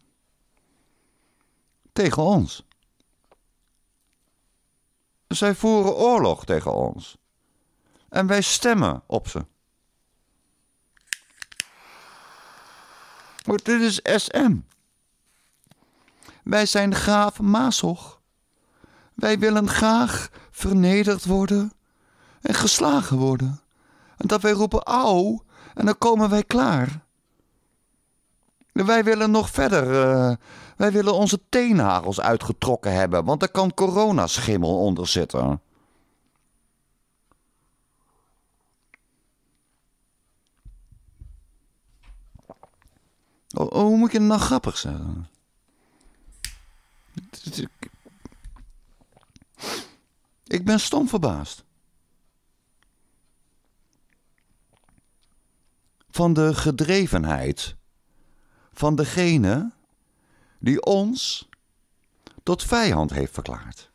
tegen ons. Zij voeren oorlog tegen ons. En wij stemmen op ze. Maar dit is SM. Wij zijn graaf Maashoch. Wij willen graag vernederd worden en geslagen worden. En dat wij roepen au en dan komen wij klaar. Wij willen nog verder eh, wij willen onze teenhagels uitgetrokken hebben, want er kan coronaschimmel onder zitten. Oh, oh hoe moet je het nou grappig zeggen? Ik ben stom verbaasd. Van de gedrevenheid. Van degene die ons tot vijand heeft verklaard.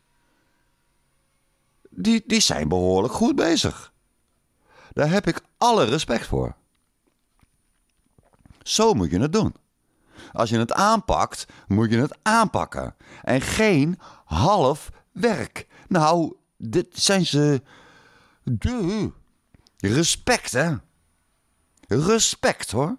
Die, die zijn behoorlijk goed bezig. Daar heb ik alle respect voor. Zo moet je het doen. Als je het aanpakt, moet je het aanpakken. En geen half werk. Nou, dit zijn ze. Duh. Respect, hè? Respect hoor.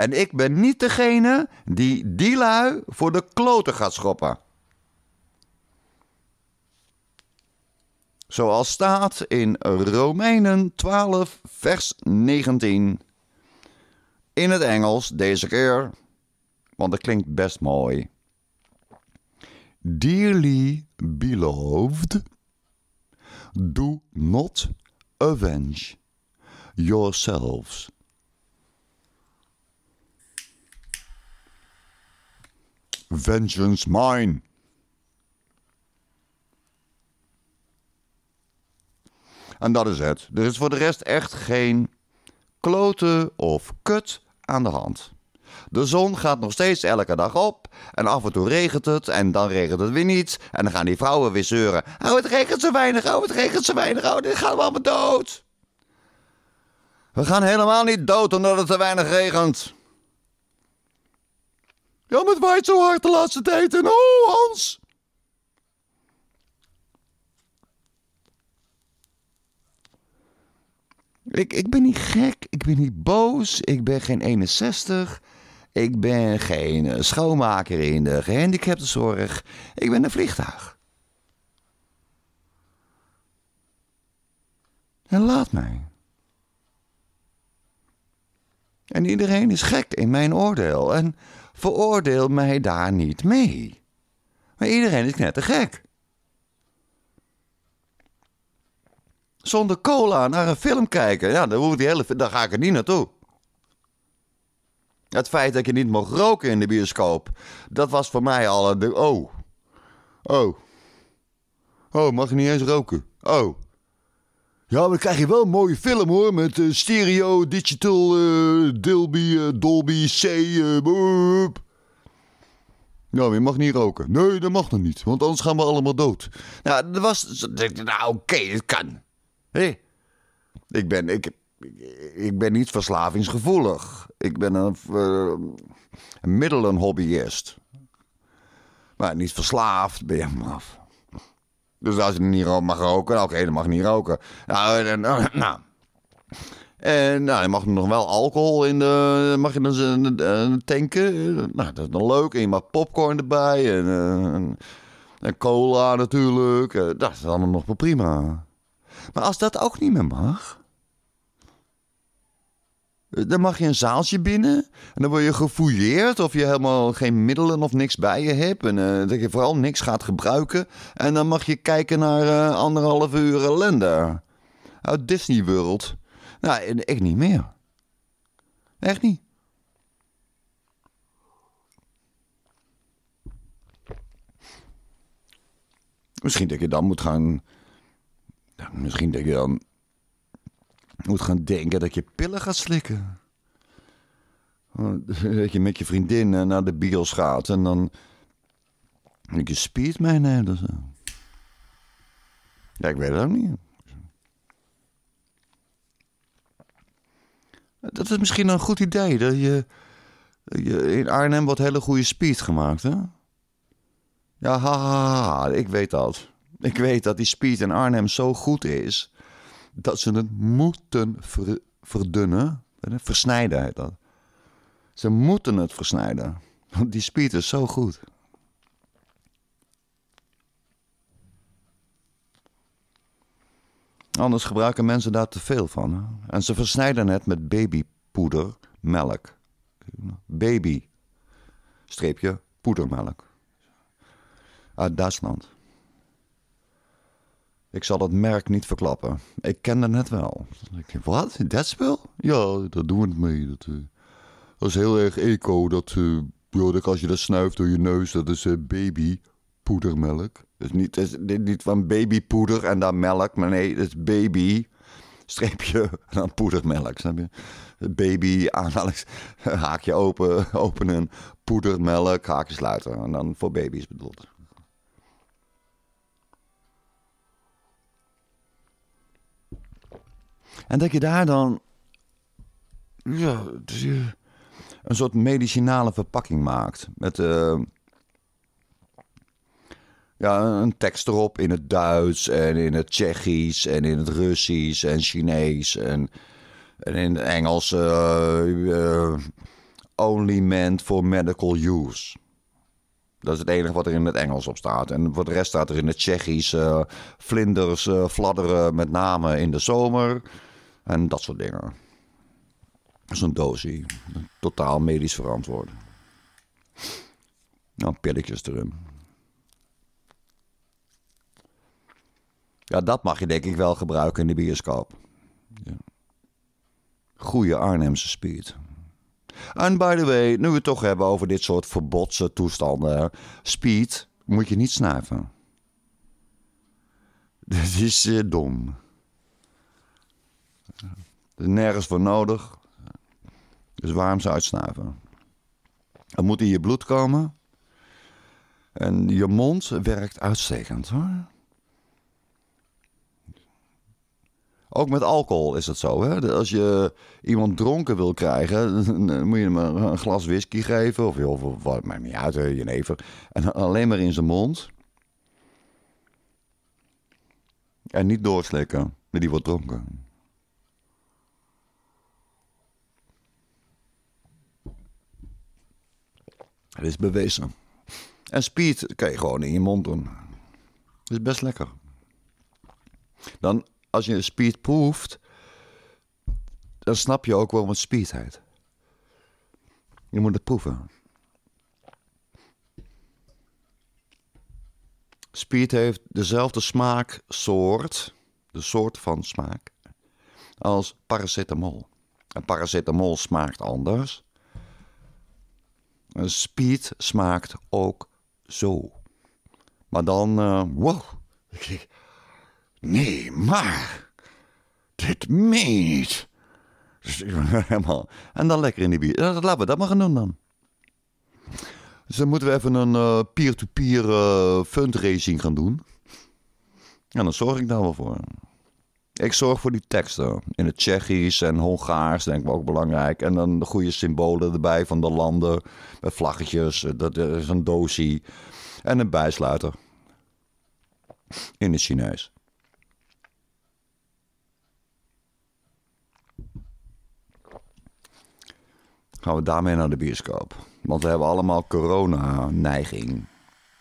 En ik ben niet degene die die lui voor de kloten gaat schoppen. Zoals staat in Romeinen 12, vers 19. In het Engels deze keer, want het klinkt best mooi. Dearly beloved, do not avenge yourselves vengeance mine. En dat is het. Er is voor de rest echt geen kloten of kut aan de hand. De zon gaat nog steeds elke dag op. En af en toe regent het. En dan regent het weer niet. En dan gaan die vrouwen weer zeuren. Oh, het regent zo weinig. Oh, het regent zo weinig. Oh, dit gaan we allemaal dood. We gaan helemaal niet dood omdat het te weinig regent. Ja, maar het waait zo hard de laatste tijd. En oh, Hans. Ik, ik ben niet gek, ik ben niet boos, ik ben geen 61. Ik ben geen eh, schoonmaker in de gehandicaptenzorg. Ik ben een vliegtuig. En laat mij. En iedereen is gek in mijn oordeel. En Veroordeel mij daar niet mee. Maar iedereen is net te gek. Zonder cola naar een film kijken, ja, dan, hoef die hele, dan ga ik er niet naartoe. Het feit dat je niet mocht roken in de bioscoop, dat was voor mij al een. Oh. Oh. Oh, mag je niet eens roken? Oh. Ja, dan krijg je wel een mooie film hoor. Met eh, stereo, digital, uh, eh, Dilby, uh, eh, Dolby, C. nou, je mag niet roken. Nee, dat mag nog niet. Want anders gaan we allemaal dood. Nou, dat was. Nou, oké, dat het kan. Hé. Ik ben. Ik, ik ben niet verslavingsgevoelig. Ik ben een, een hobbyist. Maar niet verslaafd ben je maar. Dus als je niet mag roken, nou, oké, dan mag je niet roken. Nou, en, eh, nou, nou. je mag nog wel alcohol in de. Mag je dan eh, eh, tanken? Nou, dat is dan leuk. En je mag popcorn erbij. En, en cola natuurlijk. Dat is allemaal nog wel prima. Maar als dat ook niet meer mag. Eh, dan mag je een zaaltje binnen. En dan word je gefouilleerd of je helemaal geen middelen of niks bij je hebt. En eh, dat je vooral niks gaat gebruiken. En dan mag je kijken naar uh, anderhalf uur ellende. Uit Disney World. Nou, echt niet meer. Echt niet. Misschien dat je dan moet gaan. Misschien dat je dan moet gaan denken dat je pillen gaat slikken. Oh, dat je met je vriendin eh, naar de bios gaat en dan. Dat je speed meeneemt of zo. Ja, ik weet het ook niet. Dat is misschien een goed idee. Dat je, je in Arnhem wat hele goede speed gemaakt, hè? Ja, ik weet dat. Ik weet dat die speed in Arnhem zo goed is dat ze het moeten verdunnen. Versnijden heet dat. Ze moeten het versnijden. Want die speed is zo goed. Anders gebruiken mensen daar te veel van. En ze versnijden het met babypoedermelk. melk. Baby, streepje, poedermelk. Uit Duitsland. Ik zal het merk niet verklappen. Ik kende het wel. wat? Dat spul? Ja, daar doen we het mee. Dat, eh, is heel erg eco. Dat, uh, als je dat snuift door je neus, dat is uh, babypoedermelk. Dus niet, is, niet van babypoeder en dan melk, maar nee, het is baby streepje en dan poedermelk. Snap je? Baby aanhalings, haakje open, openen, poedermelk, haakje sluiten. En dan voor baby's bedoeld. En dat je daar dan ja, eh, een soort medicinale verpakking maakt. Met eh, ja, een tekst erop in het Duits en in het Tsjechisch en in het Russisch en Chinees en, en in het Engels. Eh, only meant for medical use. Dat is het enige wat er in het Engels op staat. En voor de rest staat er in het Tsjechisch vlinders fladderen met name in de zomer. En dat soort dingen. Zo'n dosie. Totaal medisch verantwoord. Nou, pilletjes erin. Ja, dat mag je denk ik wel gebruiken in de bioscoop. Ja. Goede Arnhemse speed. En by the way, nu we het toch hebben over dit soort verbodse toestanden. Speed moet je niet snuiven. Dit is eh, dom is nergens voor nodig. Dus waarom ze uitsnuiven? Het moet in je bloed komen. En je mond werkt uitstekend hoor. Ook met alcohol is het zo. Hè? Als je iemand dronken wil krijgen, dan moet je hem een glas whisky geven. Of wat maakt niet uit, je never. En alleen maar in zijn mond. En niet doorslikken, maar die wordt dronken. Dat is bewezen. En speed kan je gewoon in je mond doen. Dat is best lekker. Dan, als je speed proeft, dan snap je ook wel het speed heet. Je moet het proeven. Speed heeft dezelfde smaaksoort, de soort van smaak, als paracetamol. En paracetamol smaakt anders. Een speed smaakt ook zo. Maar dan, uh, wow. Nee, maar. Dit meen niet. Dus helemaal. En dan lekker in die bier. Dat, laten we dat maar gaan doen dan. Dus dan moeten we even een eh, peer-to-peer uh, fundraising gaan doen. En dan zorg ik daar wel voor. Ik zorg voor die teksten in het Tsjechisch en Hongaars, denk ik ook belangrijk. En dan de goede symbolen erbij van de landen, met vlaggetjes, eh, dat eh, is een dosie en een bijsluiter in het Chinees. Gaan we daarmee naar de bioscoop? Want we hebben allemaal corona-neiging.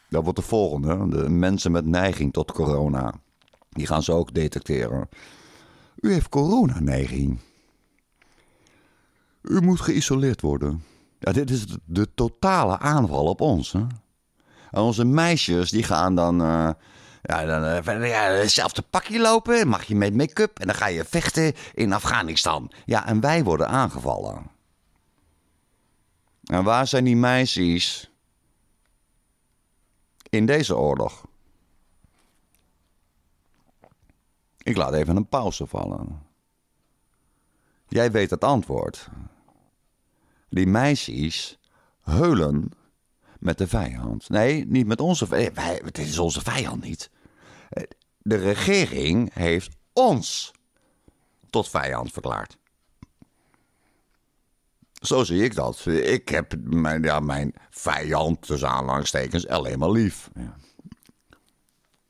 Dat wordt de volgende: de mensen met neiging tot corona. Die gaan ze ook detecteren. U heeft coronaneiging. U moet geïsoleerd worden. Ja, dit is de totale aanval op ons. Hè? En onze meisjes die gaan dan, uh, ja, dan eh, ja, hetzelfde pakje lopen. Mag je met make-up en dan ga je vechten in Afghanistan. Ja, en wij worden aangevallen. En waar zijn die meisjes in deze oorlog? Ik laat even een pauze vallen. Jij weet het antwoord. Die meisjes heulen met de vijand. Nee, niet met onze vijand. Eh, het is onze vijand niet. Eh, de regering heeft ons tot vijand verklaard. Zo zie ik dat. Ik heb mijn, ja, mijn vijand, tussen aanhalingstekens, alleen maar lief. Ja.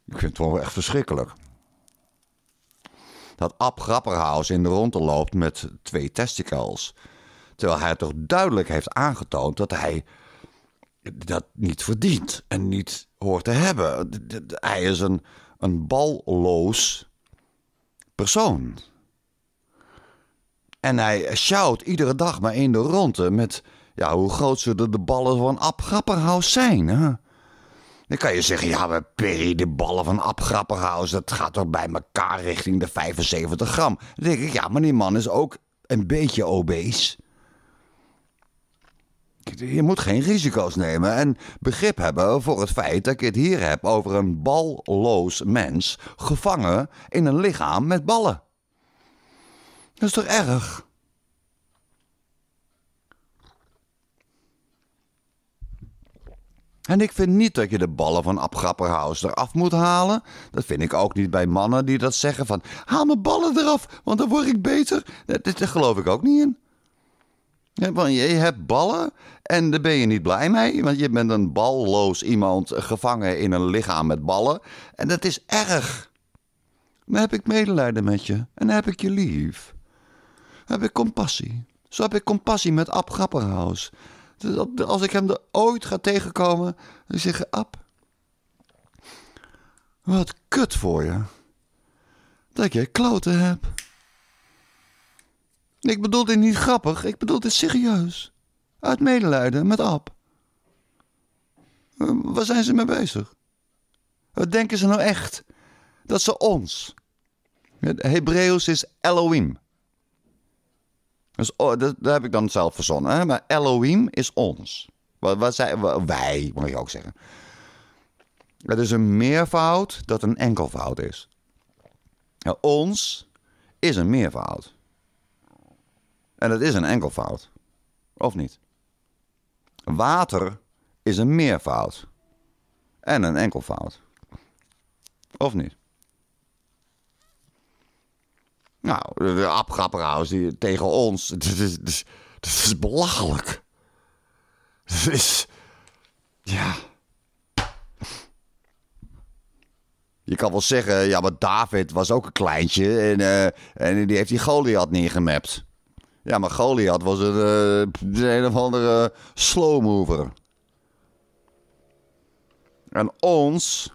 Ik vind het wel echt verschrikkelijk dat Ab in de ronde loopt met twee testicles. Terwijl hij toch duidelijk heeft aangetoond dat hij dat niet verdient en niet hoort te hebben. Hij is een, een balloos persoon. En hij sjouwt iedere dag maar in de ronde met ja, hoe groot zullen de ballen van Ab Grapperhaus zijn. Hè? Dan kan je zeggen, ja, maar Perry, de ballen van Ab dat gaat toch bij elkaar richting de 75 gram. Dan denk ik, ja, maar die man is ook een beetje obese. Je moet geen risico's nemen en begrip hebben voor het feit dat ik het hier heb over een balloos mens gevangen in een lichaam met ballen. Dat is toch erg? En ik vind niet dat je de ballen van Ab eraf moet halen. Dat vind ik ook niet bij mannen die dat zeggen van... haal mijn ballen eraf, want dan word ik beter. Daar geloof ik ook niet in. want je hebt ballen en daar ben je niet blij mee. Want je bent een balloos iemand gevangen in een lichaam met ballen. En dat is erg. Dan heb ik medelijden met je. En dan heb ik je lief. Dan heb ik compassie. Zo heb ik compassie met Ab Grapperhaus als ik hem er ooit ga tegenkomen, dan zeg ik: Ap, wat kut voor je. Dat jij kloten hebt. Ik bedoel dit niet grappig, ik bedoel dit serieus. Uit medelijden met Ab. Ehm, waar zijn ze mee bezig? Wat denken ze nou echt? Dat ze ons. Het is Elohim. Dus oh, dat, dat, heb ik dan zelf verzonnen. Hè? Maar Elohim is ons. Wat, wat zijn, wij, moet je ook zeggen. Het is een meervoud dat een enkelvoud is. ons is een meervoud. En dat is een enkelvoud. Of niet? Water is een meervoud. En een enkelvoud. Of niet? Nou, de Apgrapperhaus tegen ons. Dat is, is belachelijk. Dat is. Ja. Je kan wel zeggen, ja, maar David was ook een kleintje en, eh, en die heeft die Goliath neergemapt. Ja, maar Goliath was een, eh, een of andere slow mover. En ons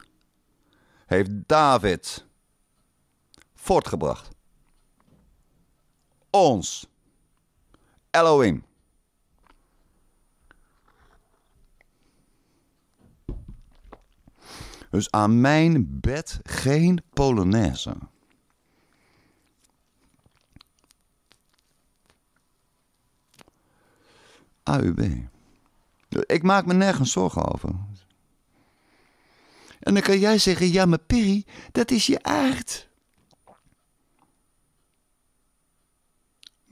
heeft David voortgebracht ons. Elohim. Dus aan mijn bed geen Polonaise. AUB. Ik maak me nergens zorgen over. En dan kan jij zeggen, ja maar Perry, dat is je aard.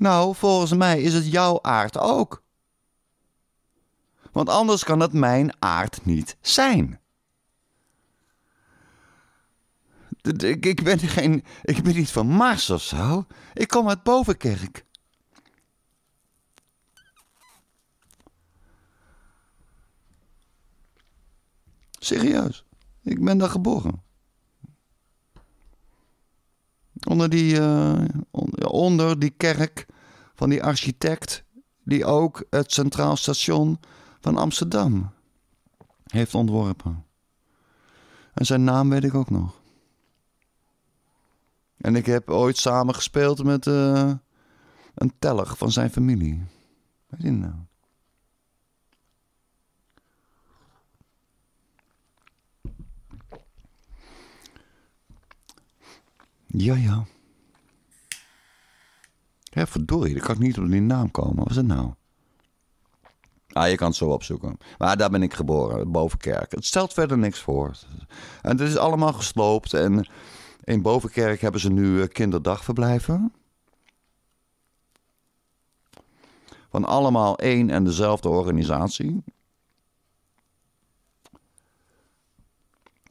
Nou, volgens mij is het jouw aard ook. Want anders kan het mijn aard niet zijn. Ik, ben geen, ik ben niet van Mars of zo. Ik kom uit Bovenkerk. Serieus, ik ben daar geboren. Onder die, eh, onder die kerk van die architect die ook het Centraal Station van Amsterdam heeft ontworpen. En zijn naam weet ik ook nog. En ik heb ooit samen gespeeld met eh, een teller van zijn familie. Weet je nou? Ja, ja. Hé, verdorie, dat kan ik niet op die naam komen. Wat is dat nou? Ah, je kan het zo opzoeken. Maar daar ben ik geboren, Bovenkerk. Het stelt verder niks voor. En het is allemaal gesloopt. En in Bovenkerk hebben ze nu eh, kinderdagverblijven. Van allemaal één en dezelfde organisatie.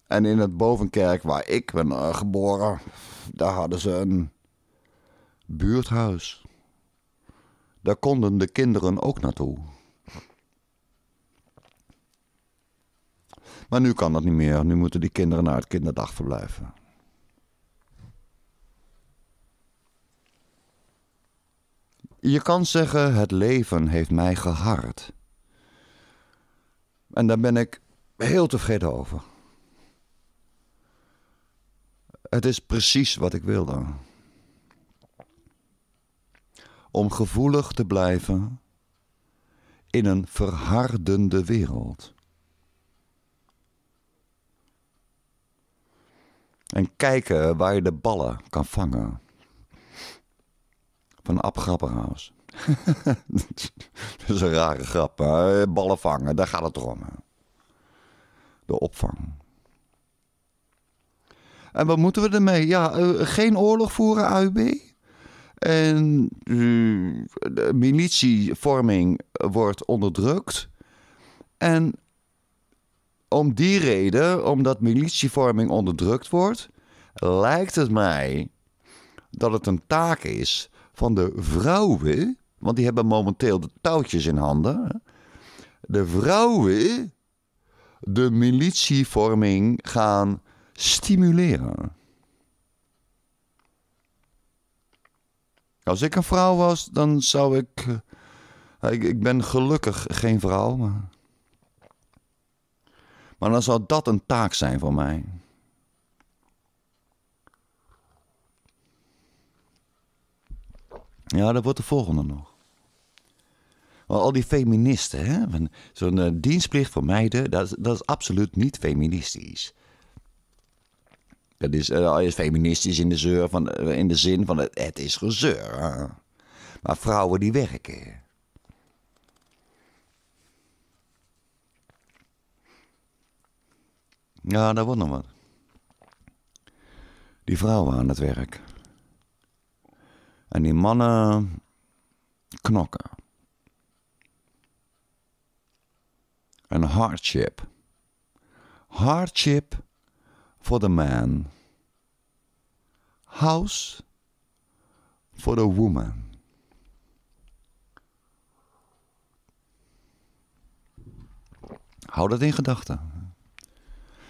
En in het Bovenkerk, waar ik ben eh, geboren, daar hadden ze een buurthuis. Daar konden de kinderen ook naartoe. Maar nu kan dat niet meer. Nu moeten die kinderen naar het kinderdagverblijf. Je kan zeggen, het leven heeft mij gehard. En daar ben ik heel tevreden over. Het is precies wat ik wilde. Om gevoelig te blijven in een verhardende wereld. En kijken waar je de ballen kan vangen. Van Ab Grapperhaus. dat is een rare grap. Ballen vangen, daar gaat het om. De opvang. En wat moeten we ermee? Ja, eh, geen oorlog voeren, AUB. En eh, militievorming wordt onderdrukt. En om die reden, omdat militievorming onderdrukt wordt, lijkt het mij dat het een taak is van de vrouwen, want die hebben momenteel de touwtjes in handen. De vrouwen de militievorming gaan stimuleren. Als ik een vrouw was, dan zou eh, ik. Ik, ben gelukkig geen vrouw, maar. Maar dan zou dat een taak zijn voor mij. Ja, dat wordt de volgende nog. al die feministen, hè? zo'n eh, dienstplicht voor meiden, dat, dat is absoluut niet feministisch. Dat is, uh, is feministisch in de, zeur van, eh, in de zin van het, is gezeur. Hè? Maar vrouwen die werken. Ja, daar wordt nog wat. Die vrouwen aan het werk. En die mannen knokken. Een hardship. Hardship voor de man, house Voor de woman. Hou dat in gedachten.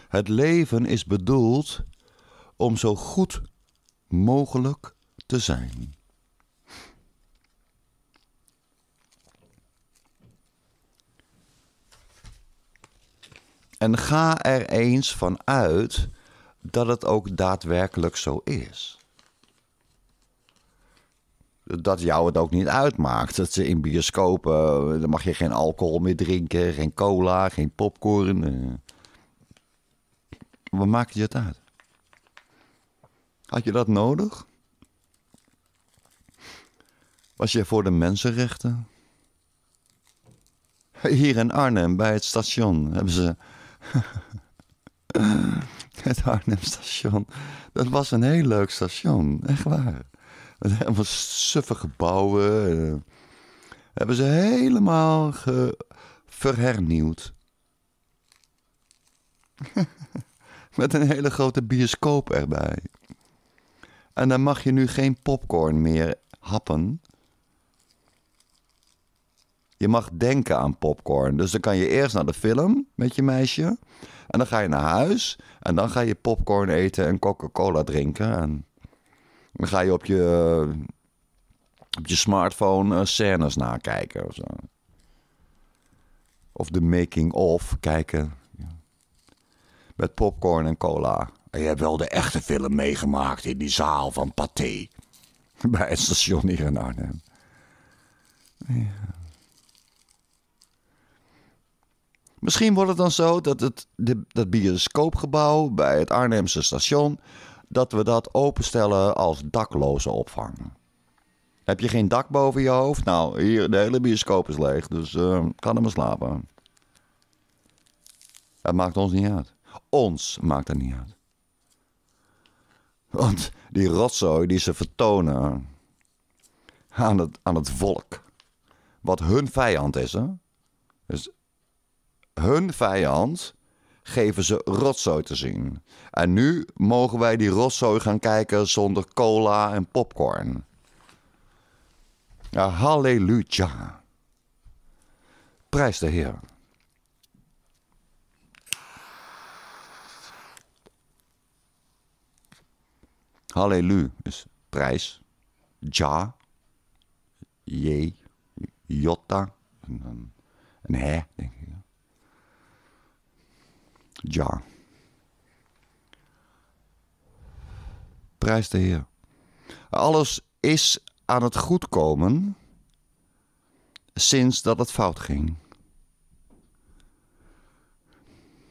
Het leven is bedoeld om zo goed mogelijk te zijn. En ga er eens van uit dat het ook daadwerkelijk zo is. Dat jou het ook niet uitmaakt. Dat ze in bioscopen, eh, dan mag je geen alcohol meer drinken, geen cola, geen popcorn. Eh. Wat maakt je het uit? Had je dat nodig? Was je voor de mensenrechten? Hier in Arnhem bij het station hebben ze het station. Dat was een heel leuk station, echt waar. Met helemaal suffe gebouwen. Eh, hebben ze helemaal verhernieuwd. Met een hele grote bioscoop erbij. En dan mag je nu geen popcorn meer happen, je mag denken aan popcorn. Dus dan kan je eerst naar de film met je meisje. En dan ga je naar huis. En dan ga je popcorn eten en Coca-Cola drinken. En dan ga je op je, op je smartphone eh, scènes nakijken of zo. Of de making-of kijken. Met popcorn en cola. En je hebt wel de echte film meegemaakt in die zaal van Pathé. Bij het station hier in Arnhem. Ja. Misschien wordt het dan zo dat het, de, dat bioscoopgebouw bij het Arnhemse station, dat we dat openstellen als dakloze opvang. Heb je geen dak boven je hoofd? Nou, hier, de hele bioscoop is leeg, dus eh, kan er maar slapen. Dat maakt ons niet uit. Ons maakt het niet uit. Want die rotzooi die ze vertonen aan het, aan het volk, wat hun vijand is, hè? Dus hun vijand geven ze rotzooi te zien. En nu mogen wij die rotzooi gaan kijken zonder cola en popcorn. halleluja. Prijs de Heer. Hallelu is prijs. Ja. J. Jota. En, en hè, denk ik. Ja. Prijs de Heer. Alles is aan het goedkomen sinds dat het fout ging.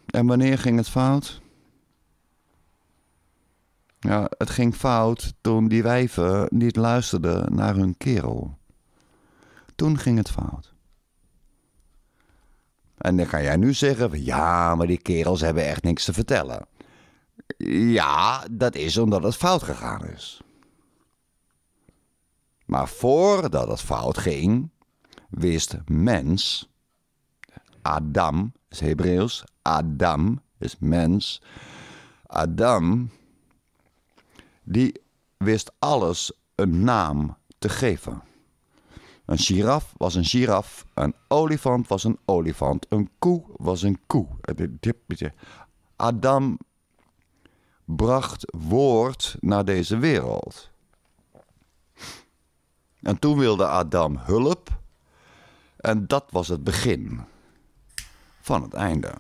En wanneer ging het fout? Ja, het ging fout toen die wijven niet luisterden naar hun kerel. Toen ging het fout. En dan kan jij nu zeggen: ja, maar die kerels hebben echt niks te vertellen. Ja, dat is omdat het fout gegaan is. Maar voordat het fout ging, wist mens, Adam is Hebreeuws, Adam is mens. Adam, die wist alles een naam te geven. Een giraf was een giraf. Een olifant was een olifant. Een koe was een koe. Eh, eh, Adam bracht woord naar deze wereld. En toen wilde Adam hulp. En dat was het begin van het einde.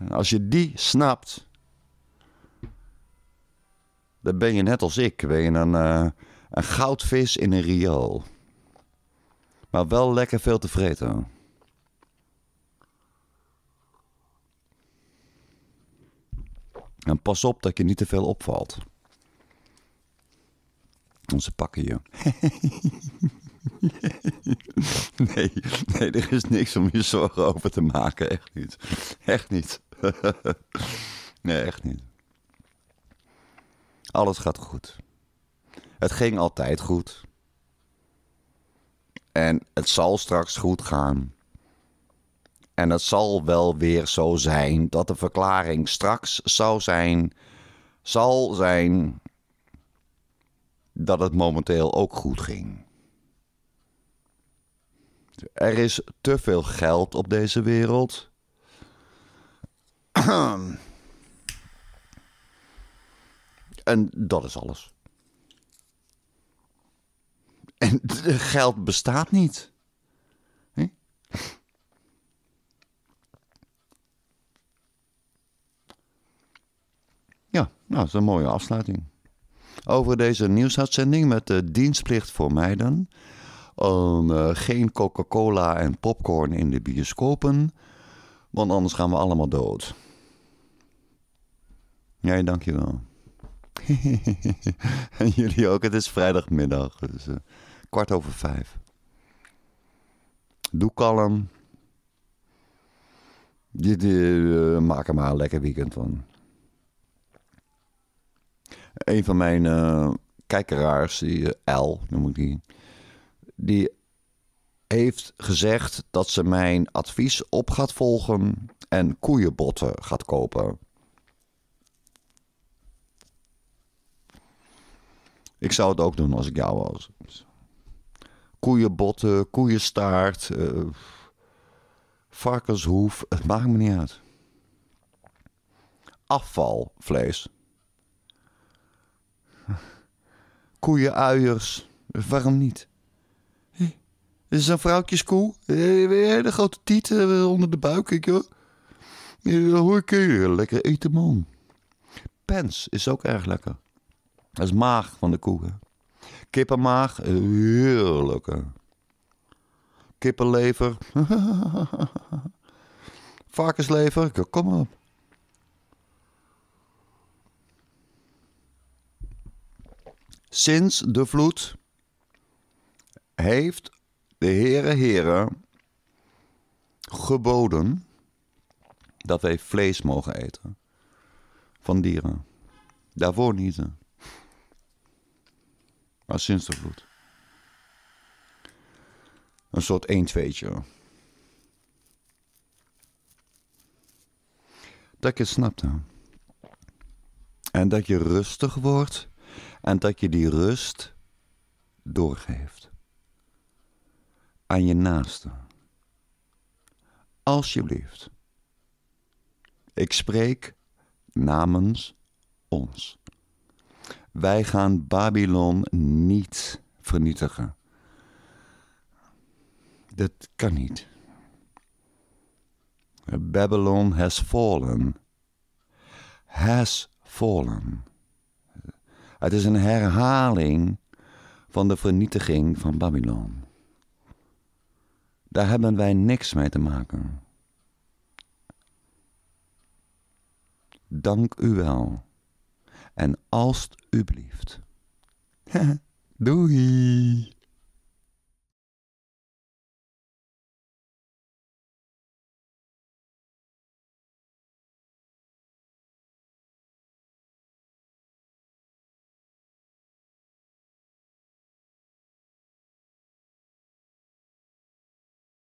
En als je die snapt, dan ben je net als ik. Ben je een. Eh, een goudvis in een riool. Maar wel lekker veel te vreten. En pas op dat je niet te veel opvalt. Want ze pakken je. Nee, nee, er is niks om je zorgen over te maken. Echt niet. Echt niet. Nee, echt niet. Alles gaat goed. Het ging altijd goed. En het zal straks goed gaan. En het zal wel weer zo zijn dat de verklaring straks zou zijn, zal zijn dat het momenteel ook goed ging. Er is te veel geld op deze wereld. En dat is alles. En geld bestaat niet. Ja, nou, dat is een mooie afsluiting. Over deze nieuwsuitzending met de dienstplicht voor meiden. dan. uh, eh, geen Coca-Cola en popcorn in de bioscopen. Want anders gaan we allemaal dood. Nee, dankjewel. en jullie ook, het is vrijdagmiddag. Dus, eh. Kwart over vijf. Doe kalm. Dit, eh, maak er maar een lekker weekend van. Een van mijn eh, kijkeraars, die eh, L noem ik die, die heeft gezegd dat ze mijn advies op gaat volgen en koeienbotten gaat kopen. Ik zou het ook doen als ik jou was koeienbotten, koeienstaart, uh, varkenshoef. Het maakt me niet uit. Afvalvlees. Koeienuiers. Waarom niet? Hey, is een vrouwtjeskoe? De grote tieten eh, onder de buik, eh, ik hoor. Hoe kun je lekker eten, man? Pens is ook erg lekker. Dat is maag van de koe. Kippenmaag, heerlijke. Kippenlever. Varkenslever, kom op. Sinds de vloed heeft de Heere Heere geboden dat wij vlees mogen eten van dieren. Daarvoor niet. Maar sinds de vloed. Een soort 1 tje Dat je het dan. En dat je rustig wordt. En dat je die rust doorgeeft. Aan je naaste. Alsjeblieft. Ik spreek namens ons. Wij gaan Babylon niet vernietigen. Dat kan niet. Babylon has fallen. Has fallen. Het is een herhaling van de vernietiging van Babylon. Daar hebben wij niks mee te maken. Dank u wel. En als alstublieft. Doei!